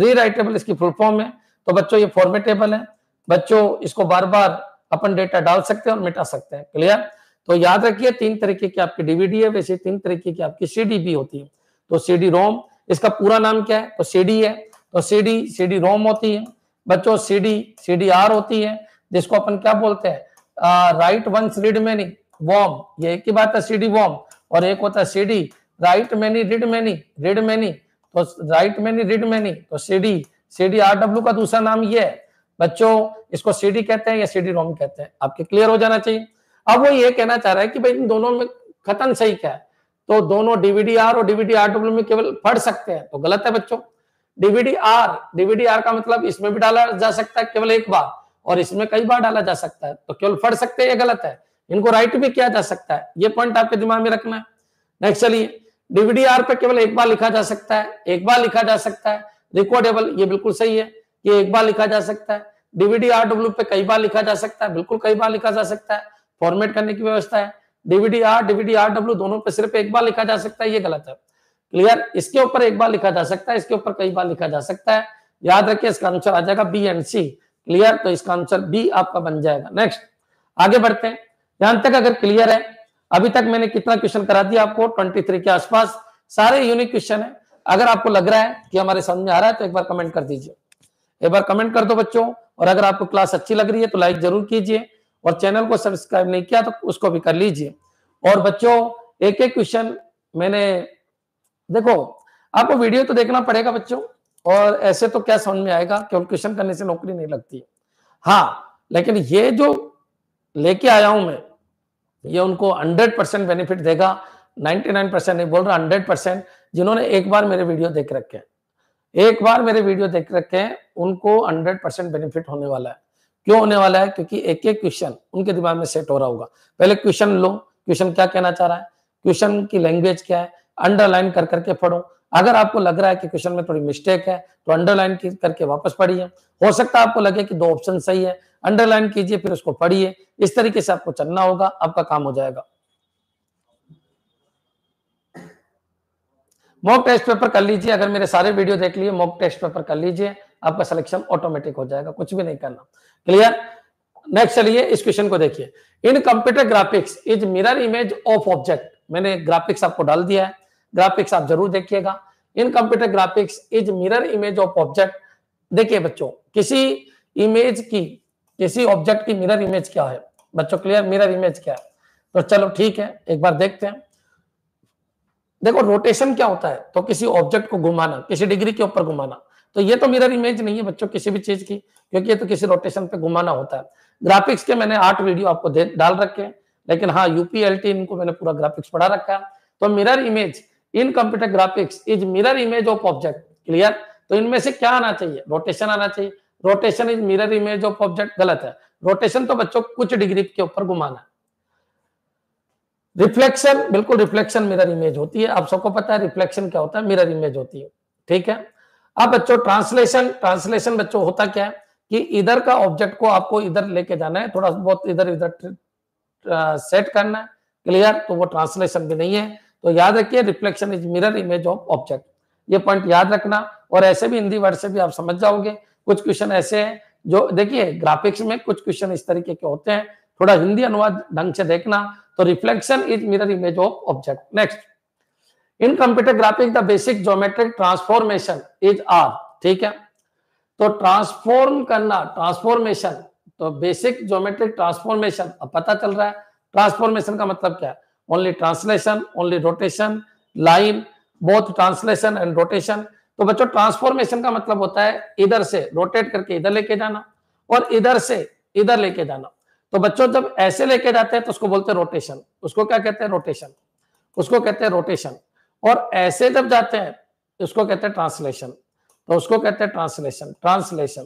रीराइटेबल इसकी फुल फॉर्म है तो बच्चों ये फॉर्मेटेबल है बच्चों इसको बार बार अपन डेटा डाल सकते हैं और मिटा सकते हैं क्लियर तो याद रखिए तीन तरीके की आपकी डीवीडी है वैसे तीन तरीके की आपकी सीडी भी होती है तो सीडी रोम इसका पूरा नाम क्या है तो सीडी है तो सीडी सीडी रोम होती है बच्चों सीडी सीडी आर होती है जिसको अपन क्या बोलते हैं राइट वंस रीड मैनी वॉम ये एक ही बात है सीडी वॉम और एक होता है CD write many read many read many तो राइट में नहीं रिड में नहीं तो सीडी सीडी आर डब्ल्यू का दूसरा नाम ये है बच्चों इसको सीडी कहते हैं या सीडी रोम कहते हैं आपके क्लियर हो जाना चाहिए अब वो ये कहना चाह रहा है कि भाई इन दोनों में कथन सही क्या है तो दोनों डीवीडी आर और डीवीडी आर डब्ल्यू में केवल पढ़ सकते हैं तो गलत है बच्चों डीवीडी आर डीवीडी आर का मतलब इसमें भी डाला जा सकता है केवल एक बार और इसमें कई बार डाला जा सकता है तो केवल पढ़ सकते हैं ये गलत है इनको राइट भी किया जा सकता है ये पॉइंट आपके दिमाग में रखना है नेक्स्ट चलिए डीवीडीआर पे केवल एक बार लिखा जा सकता है एक बार लिखा जा सकता है रिकॉर्डेबल ये बिल्कुल सही है ये एक बार लिखा जा सकता है डीवीडी आर डब्ल्यू पे कई बार लिखा जा सकता है बिल्कुल कई बार लिखा जा सकता है फॉर्मेट करने की व्यवस्था है DVD R DVD R W दोनों पे सिर्फ एक बार लिखा जा सकता है ये गलत है क्लियर इसके ऊपर एक बार लिखा जा सकता है इसके ऊपर कई बार लिखा जा सकता है याद रखिए इसका आंसर आ जाएगा बी एंड सी क्लियर तो इसका आंसर बी आपका बन जाएगा नेक्स्ट आगे बढ़ते हैं यहां तक अगर क्लियर है अभी तक मैंने कितना क्वेश्चन करा दिया आपको 23 के आसपास सारे यूनिक क्वेश्चन है अगर आपको लग रहा है कि हमारे समझ में आ रहा है तो एक बार कमेंट कर दीजिए एक बार कमेंट कर दो बच्चों और अगर आपको क्लास अच्छी लग रही है तो लाइक जरूर कीजिए और चैनल को सब्सक्राइब नहीं किया तो उसको भी कर लीजिए और बच्चों एक एक क्वेश्चन मैंने देखो आपको वीडियो तो देखना पड़ेगा बच्चों और ऐसे तो क्या समझ में आएगा केवल क्वेश्चन करने से नौकरी नहीं लगती है हाँ लेकिन ये जो लेके आया हूं मैं ये उनको 100 परसेंट बेनिफिट देगा 99 परसेंट नहीं बोल रहा 100 परसेंट जिन्होंने एक बार मेरे वीडियो देख रखे हैं एक बार मेरे वीडियो देख रखे हैं उनको 100 परसेंट बेनिफिट होने वाला है क्यों होने वाला है क्योंकि एक एक क्वेश्चन उनके दिमाग में सेट हो रहा होगा पहले क्वेश्चन लो क्वेश्चन क्या कहना चाह रहा है क्वेश्चन की लैंग्वेज क्या है अंडरलाइन कर करके पढ़ो अगर आपको लग रहा है कि क्वेश्चन में थोड़ी मिस्टेक है तो अंडरलाइन करके वापस पढ़िए हो सकता है आपको लगे कि दो ऑप्शन सही है अंडरलाइन कीजिए फिर उसको पढ़िए इस तरीके से आपको चलना होगा आपका काम हो जाएगा मॉक टेस्ट पेपर कर लीजिए अगर मेरे सारे वीडियो देख लिए मॉक टेस्ट पेपर कर लीजिए आपका सिलेक्शन ऑटोमेटिक हो जाएगा कुछ भी नहीं करना क्लियर नेक्स्ट चलिए इस क्वेश्चन को देखिए in computer graphics is mirror image of object मैंने ग्राफिक्स आपको डाल दिया है ग्राफिक्स आप जरूर देखिएगा in computer graphics is mirror image of object देखिए बच्चों किसी इमेज की किसी ऑब्जेक्ट की मिरर इमेज क्या है बच्चों क्लियर मिरर इमेज क्या है तो चलो ठीक है एक बार देखते हैं देखो रोटेशन क्या होता है तो किसी ऑब्जेक्ट को घुमाना किसी डिग्री के ऊपर घुमाना तो ये तो मिरर इमेज नहीं है बच्चों किसी भी चीज की क्योंकि ये तो किसी रोटेशन पे घुमाना होता है ग्राफिक्स के मैंने आठ वीडियो आपको डाल रखे हैं लेकिन हाँ यूपीएलटी इनको मैंने पूरा ग्राफिक्स पढ़ा रखा है तो mirror image in computer graphics is mirror image of object clear तो इनमें से क्या आना चाहिए रोटेशन आना चाहिए rotation is mirror image of object गलत है रोटेशन तो बच्चों कुछ डिग्री के ऊपर घुमाना रिफ्लेक्शन बिल्कुल रिफ्लेक्शन मिरर इमेज होती है आप सबको पता है रिफ्लेक्शन क्या होता है मिरर इमेज होती है ठीक है अब बच्चों ट्रांसलेशन ट्रांसलेशन बच्चों होता क्या है कि इधर का ऑब्जेक्ट को आपको इधर लेके जाना है थोड़ा बहुत इधर इधर सेट करना है क्लियर तो वो ट्रांसलेशन भी नहीं है तो याद रखिए reflection is mirror image of object ये पॉइंट याद रखना और ऐसे भी हिंदी वर्ड से भी आप समझ जाओगे कुछ क्वेश्चन ऐसे हैं जो देखिए ग्राफिक्स में कुछ क्वेश्चन इस तरीके के होते हैं थोड़ा हिंदी अनुवाद ढंग से देखना तो reflection is mirror image of object next in computer graphic the basic geometric transformation is are ठीक है तो ट्रांसफॉर्म करना ट्रांसफॉर्मेशन तो बेसिक ज्योमेट्रिक ट्रांसफॉर्मेशन अब पता चल रहा है ट्रांसफॉर्मेशन का मतलब क्या है only translation only rotation line both translation and rotation तो बच्चों ट्रांसफॉर्मेशन का मतलब होता है इधर से रोटेट करके इधर लेके जाना और इधर से इधर लेके जाना तो बच्चों जब ऐसे लेके जाते हैं तो उसको बोलते हैं रोटेशन उसको क्या कहते हैं रोटेशन उसको कहते हैं रोटेशन और ऐसे जब जाते हैं उसको कहते हैं ट्रांसलेशन तो उसको कहते हैं ट्रांसलेशन ट्रांसलेशन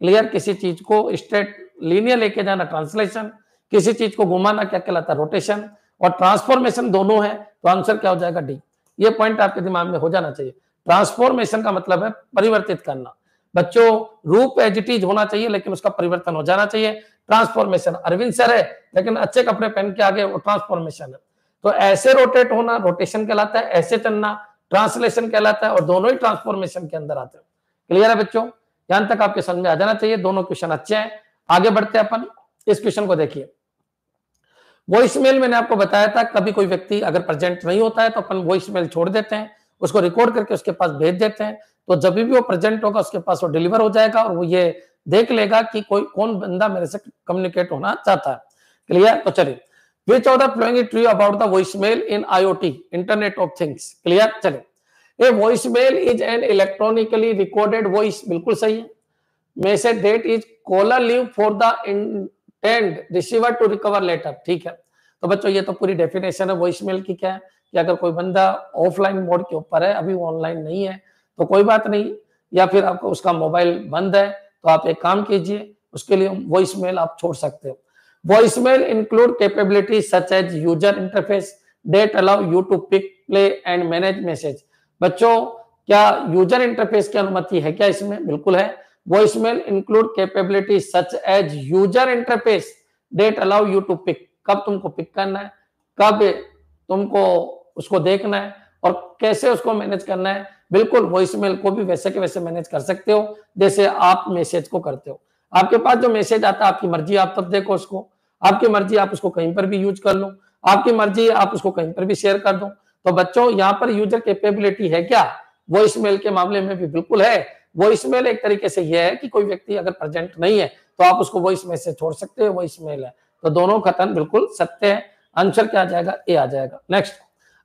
क्लियर किसी चीज को स्ट्रेट लीनियर लेके जाना ट्रांसलेशन किसी चीज को घुमाना क्या कहलाता है रोटेशन और ट्रांसफॉर्मेशन दोनों है तो आंसर क्या हो जाएगा डी ये पॉइंट आपके दिमाग में हो जाना चाहिए ट्रांसफॉर्मेशन का मतलब है परिवर्तित करना बच्चों रूप एजिटीज होना चाहिए लेकिन उसका परिवर्तन हो जाना चाहिए ट्रांसफॉर्मेशन अरविंद सर है लेकिन अच्छे कपड़े पहन के आगे वो ट्रांसफॉर्मेशन है तो ऐसे रोटेट होना रोटेशन कहलाता है ऐसे चलना ट्रांसलेशन कहलाता है और दोनों ही ट्रांसफॉर्मेशन के अंदर आते हैं क्लियर है बच्चों यहां तक आपके समझ में आ जाना चाहिए दोनों क्वेश्चन अच्छे हैं आगे बढ़ते हैं अपन इस क्वेश्चन को देखिए वॉइस मेल मैंने आपको बताया था कभी कोई व्यक्ति अगर प्रेजेंट नहीं होता है तो अपन वॉइस मेल छोड़ देते हैं उसको रिकॉर्ड करके उसके पास भेज देते हैं तो जब भी वो प्रेजेंट होगा उसके पास वो डिलीवर हो जाएगा और वो ये देख लेगा कि कोई कौन बंदा मेरे से कम्युनिकेट होना चाहता है क्लियर तो चलिए which are the following true about the voice mail in IoT internet of things clear चलिए a voice mail is an electronically recorded voice बिल्कुल सही है message that is caller leave for the end receiver to recover later ठीक है तो बच्चों ये तो पूरी डेफिनेशन है वॉइस मेल की क्या है कि अगर कोई बंदा ऑफलाइन मोड के ऊपर है अभी वो ऑनलाइन नहीं है तो कोई बात नहीं या फिर आपको उसका मोबाइल बंद है तो आप एक काम कीजिए उसके लिए वॉइस मेल आप छोड़ सकते हो voice mail include capability such as user interface that allow you to pick play and manage message बच्चों क्या यूजर इंटरफेस की अनुमति है क्या इसमें बिल्कुल है voicemail include capabilities such as user interface that allow you to pick कब तुमको पिक करना है कब तुमको उसको देखना है और कैसे उसको मैनेज करना है बिल्कुल वॉइसमेल को भी वैसे के वैसे मैनेज कर सकते हो जैसे आप मैसेज को करते हो आपके पास जो मैसेज आता है आपकी मर्जी आप तब देखो उसको आपकी मर्जी आप उसको कहीं पर भी यूज कर लो आपकी मर्जी आप उसको कहीं पर भी शेयर कर दो तो बच्चों यहाँ पर यूजर कैपेबिलिटी है क्या वॉइस मेल के मामले में भी बिल्कुल है वॉइस मेल एक तरीके से यह है कि कोई व्यक्ति अगर प्रेजेंट नहीं है तो आप उसको वॉइस मैसेज छोड़ सकते हो वॉइस मेल है तो दोनों कथन बिल्कुल सत्य है आंसर क्या आ जाएगा ए आ जाएगा नेक्स्ट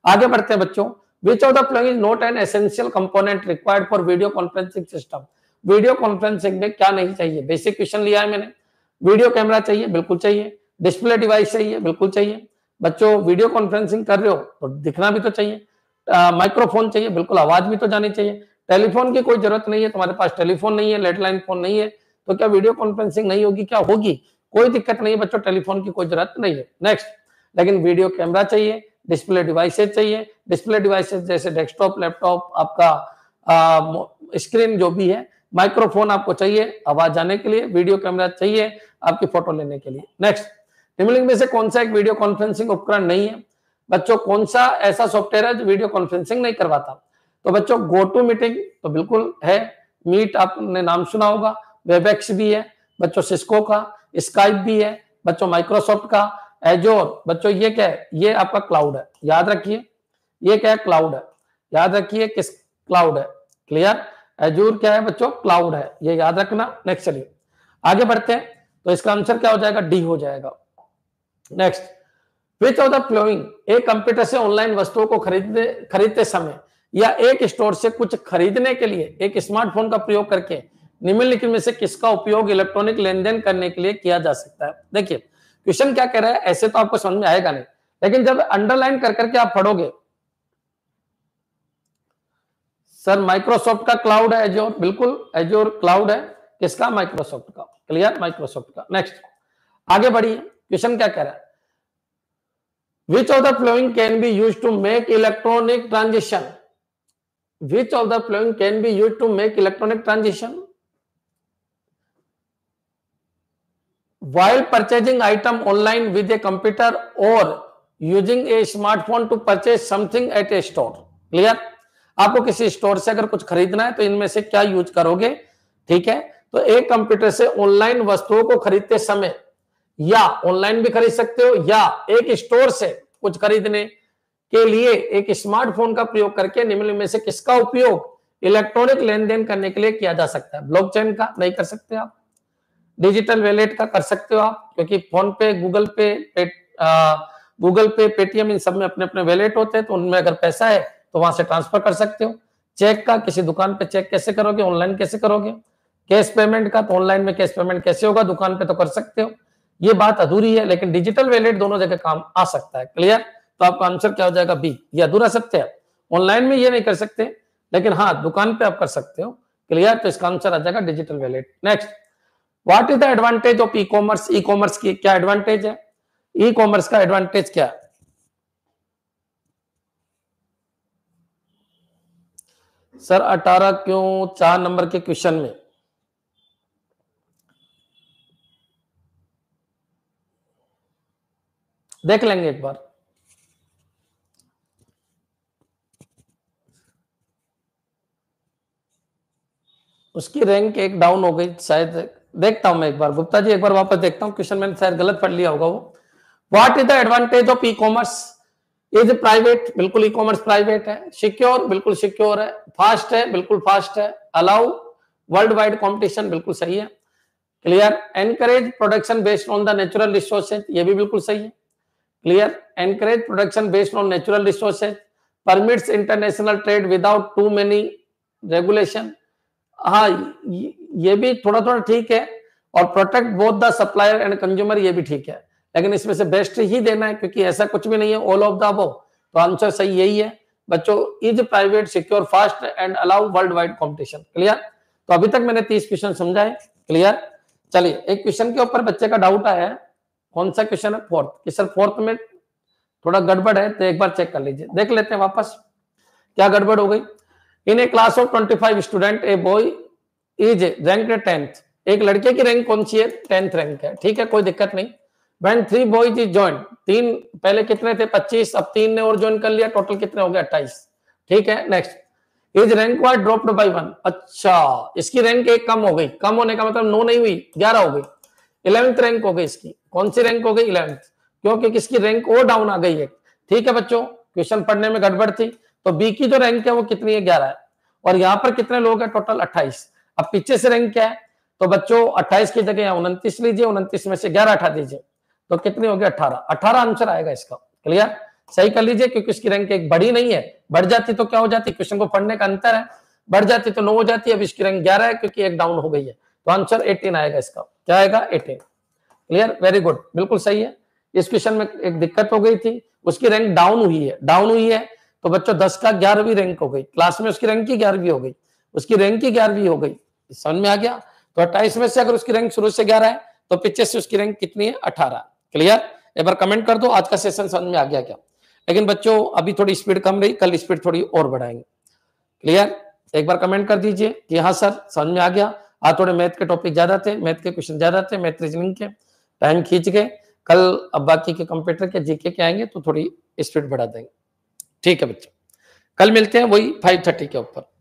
आगे बढ़ते हैं बच्चों which of the plug is not an essential component required for video conferencing system video conferencing में क्या नहीं चाहिए बेसिक क्वेश्चन लिया है मैंने वीडियो कैमरा चाहिए बिल्कुल चाहिए डिस्प्ले डिवाइस चाहिए बिल्कुल चाहिए बच्चों वीडियो कॉन्फ्रेंसिंग कर रहे हो तो दिखना भी तो चाहिए माइक्रोफोन चाहिए बिल्कुल आवाज भी तो जानी चाहिए टेलीफोन की कोई जरूरत नहीं है तुम्हारे पास टेलीफोन नहीं है लैंडलाइन फोन नहीं है तो क्या वीडियो कॉन्फ्रेंसिंग नहीं होगी क्या होगी कोई दिक्कत नहीं है बच्चों टेलीफोन की कोई जरूरत नहीं है नेक्स्ट लेकिन वीडियो कैमरा चाहिए डिस्प्ले डिवाइसेज चाहिए डिस्प्ले डिवाइसेज जैसे डेस्कटॉप लैपटॉप आपका स्क्रीन जो भी है माइक्रोफोन आपको चाहिए आवाज आने के लिए वीडियो कैमरा चाहिए आपकी फोटो लेने के लिए नेक्स्ट टिमलिंग में से कौन सा एक वीडियो कॉन्फ्रेंसिंग उपकरण नहीं है बच्चों कौन सा ऐसा सॉफ्टवेयर है जो वीडियो कॉन्फ्रेंसिंग नहीं करवाता तो बच्चों गो टू मीटिंग तो बिल्कुल है मीट आपने नाम सुना होगा वेबएक्स भी है बच्चों सिस्को का स्काइप भी है बच्चों माइक्रोसॉफ्ट का एजोर बच्चों ये क्या है ये आपका क्लाउड है याद रखिए ये क्या है क्लाउड है याद रखिए किस क्लाउड है क्लियर एजोर क्या है बच्चों क्लाउड है ये याद रखना नेक्स्ट चलिए आगे बढ़ते हैं तो इसका आंसर क्या हो जाएगा डी हो जाएगा next which of the following एक कंप्यूटर से ऑनलाइन वस्तुओं को खरीदते खरीदते समय या एक स्टोर से कुछ खरीदने के लिए एक स्मार्टफोन का प्रयोग करके निम्नलिखित में से किसका उपयोग इलेक्ट्रॉनिक लेन देन करने के लिए किया जा सकता है देखिए क्वेश्चन क्या कह रहा है ऐसे तो आपको समझ में आएगा नहीं लेकिन जब अंडरलाइन कर करके आप पढ़ोगे सर माइक्रोसॉफ्ट का क्लाउड है एजोर बिल्कुल एजोर क्लाउड है किसका माइक्रोसॉफ्ट का क्लियर माइक्रोसॉफ्ट का नेक्स्ट आगे बढ़िए क्वेश्चन क्या कह रहा है which of the following can be use to make electronic transaction which of the following can be used to make electronic transition while purchasing item online with a computer or using a smartphone to purchase something at a store clear आपको किसी store से अगर कुछ खरीदना है तो इनमें से क्या यूज करोगे ठीक है तो एक कंप्यूटर से ऑनलाइन वस्तुओं को खरीदते समय या ऑनलाइन भी खरीद सकते हो या एक स्टोर से कुछ खरीदने के लिए एक स्मार्टफोन का प्रयोग करके निम्न में से किसका उपयोग इलेक्ट्रॉनिक लेन देन करने के लिए किया जा सकता है ब्लॉकचेन का नहीं कर सकते आप डिजिटल वैलेट का कर सकते हो आप क्योंकि फोन पे गूगल पे, गूगल पे पेटीएम इन सब में अपने अपने वैलेट होते हैं तो उनमें अगर पैसा है तो वहां से ट्रांसफर कर सकते हो चेक का किसी दुकान पे चेक कैसे करोगे ऑनलाइन कैसे करोगे कैश पेमेंट का तो ऑनलाइन में कैश पेमेंट कैसे होगा दुकान पे तो कर सकते हो ये बात अधूरी है लेकिन डिजिटल वैलेट दोनों जगह काम आ सकता है क्लियर तो आपका आंसर क्या हो जाएगा बी यह अधूरा सत्य है ऑनलाइन में ये नहीं कर सकते लेकिन हाँ दुकान पे आप कर सकते हो क्लियर तो इसका आंसर आ जाएगा digital wallet next what is the advantage of e commerce e commerce की क्या एडवांटेज है ई कॉमर्स का एडवांटेज क्या सर अठारह क्यों चार नंबर के क्वेश्चन में देख लेंगे एक बार उसकी रैंक एक डाउन हो गई शायद देखता हूं मैं एक बार गुप्ता जी एक बार वापस देखता हूँ क्वेश्चन मैंने शायद गलत पढ़ लिया होगा वो what is the advantage of e commerce is private बिल्कुल ई कॉमर्स प्राइवेट है सिक्योर बिल्कुल सिक्योर है फास्ट है बिल्कुल फास्ट है अलाउ वर्ल्ड वाइड कॉम्पिटिशन बिल्कुल सही है clear encourage production based on the natural resources ये भी बिल्कुल सही है clear encourage production based on natural resources permits international trade without too many regulation हाँ ये भी थोड़ा थोड़ा ठीक है और protect both the supplier and consumer ये भी ठीक है लेकिन इसमें से बेस्ट ही देना है क्योंकि ऐसा कुछ भी नहीं है ऑल ऑफ द अबव तो आंसर सही यही है बच्चों is private secure fast and allow world wide competition clear तो अभी तक मैंने तीस क्वेश्चन समझाए क्लियर चलिए एक क्वेश्चन के ऊपर बच्चे का डाउट आया है कौन सा क्वेश्चन है फोर्थ कि सर फोर्थ में थोड़ा गड़बड़ है तो एक बार चेक कर लीजिए देख लेते हैं वापस क्या गड़बड़ हो गई in a class of five student a boy is rank tenth एक लड़के की रैंक कौन सी है टेंथ रैंक है ठीक है कोई दिक्कत नहीं when three boys is join तीन पहले कितने थे पच्चीस अब तीन ने और ज्वाइन कर लिया टोटल कितने हो गए अट्ठाइस ठीक है next is rank wise dropped by one अच्छा इसकी रैंक एक कम हो गई कम होने का मतलब नो नहीं हुई ग्यारह हो गई इलेवेंथ रैंक हो गई इसकी कौन सी रैंक हो गई इलेवेंथ क्योंकि किसकी रैंक और डाउन आ गई है ठीक है बच्चों क्वेश्चन पढ़ने में गड़बड़ थी तो बी की जो रैंक है वो कितनी है ग्यारह है और यहाँ पर कितने लोग हैं टोटल अट्ठाईस अब पीछे से रैंक क्या है तो बच्चों अट्ठाईस की जगह उनतीस लीजिए उनतीस में से ग्यारह हटा दीजिए तो कितनी होगी अठारह अठारह आंसर आएगा इसका क्लियर सही कर लीजिए क्योंकि इसकी रैंक एक बड़ी नहीं है बढ़ जाती तो क्या हो जाती क्वेश्चन को पढ़ने का अंतर है बढ़ जाती तो नो हो जाती है अब इसकी रैंक ग्यारह है क्योंकि एक डाउन हो गई है तो आंसर एटीन आएगा इसका क्या आएगा एटीन क्लियर वेरी गुड बिल्कुल सही है इस क्वेश्चन में एक दिक्कत हो गई थी उसकी रैंक डाउन हुई है डाउन हुई है तो बच्चों दस का ग्यारहवीं रैंक हो गई क्लास में उसकी रैंक की ग्यारहवीं हो गई उसकी रैंक की ग्यारहवीं हो गई समझ में आ गया तो अट्ठाईस में से अगर उसकी रैंक शुरू से ग्यारह है तो पिछले से उसकी रैंक कितनी है अठारह क्लियर एक बार कमेंट कर दो आज का सेशन समझ में आ गया क्या लेकिन बच्चों अभी थोड़ी स्पीड कम रही कल स्पीड थोड़ी और बढ़ाएंगे क्लियर एक बार कमेंट कर दीजिए कि हाँ सर समझ में आ गया आज थोड़े मैथ के टॉपिक ज्यादा थे मैथ के क्वेश्चन ज्यादा थे मैथ रीजनिंग के टाइम खींच गए कल अब बाकी के कंप्यूटर के जीके के आएंगे तो थोड़ी स्पीड बढ़ा देंगे ठीक है बच्चों कल मिलते हैं वही फाइव थर्टी के ऊपर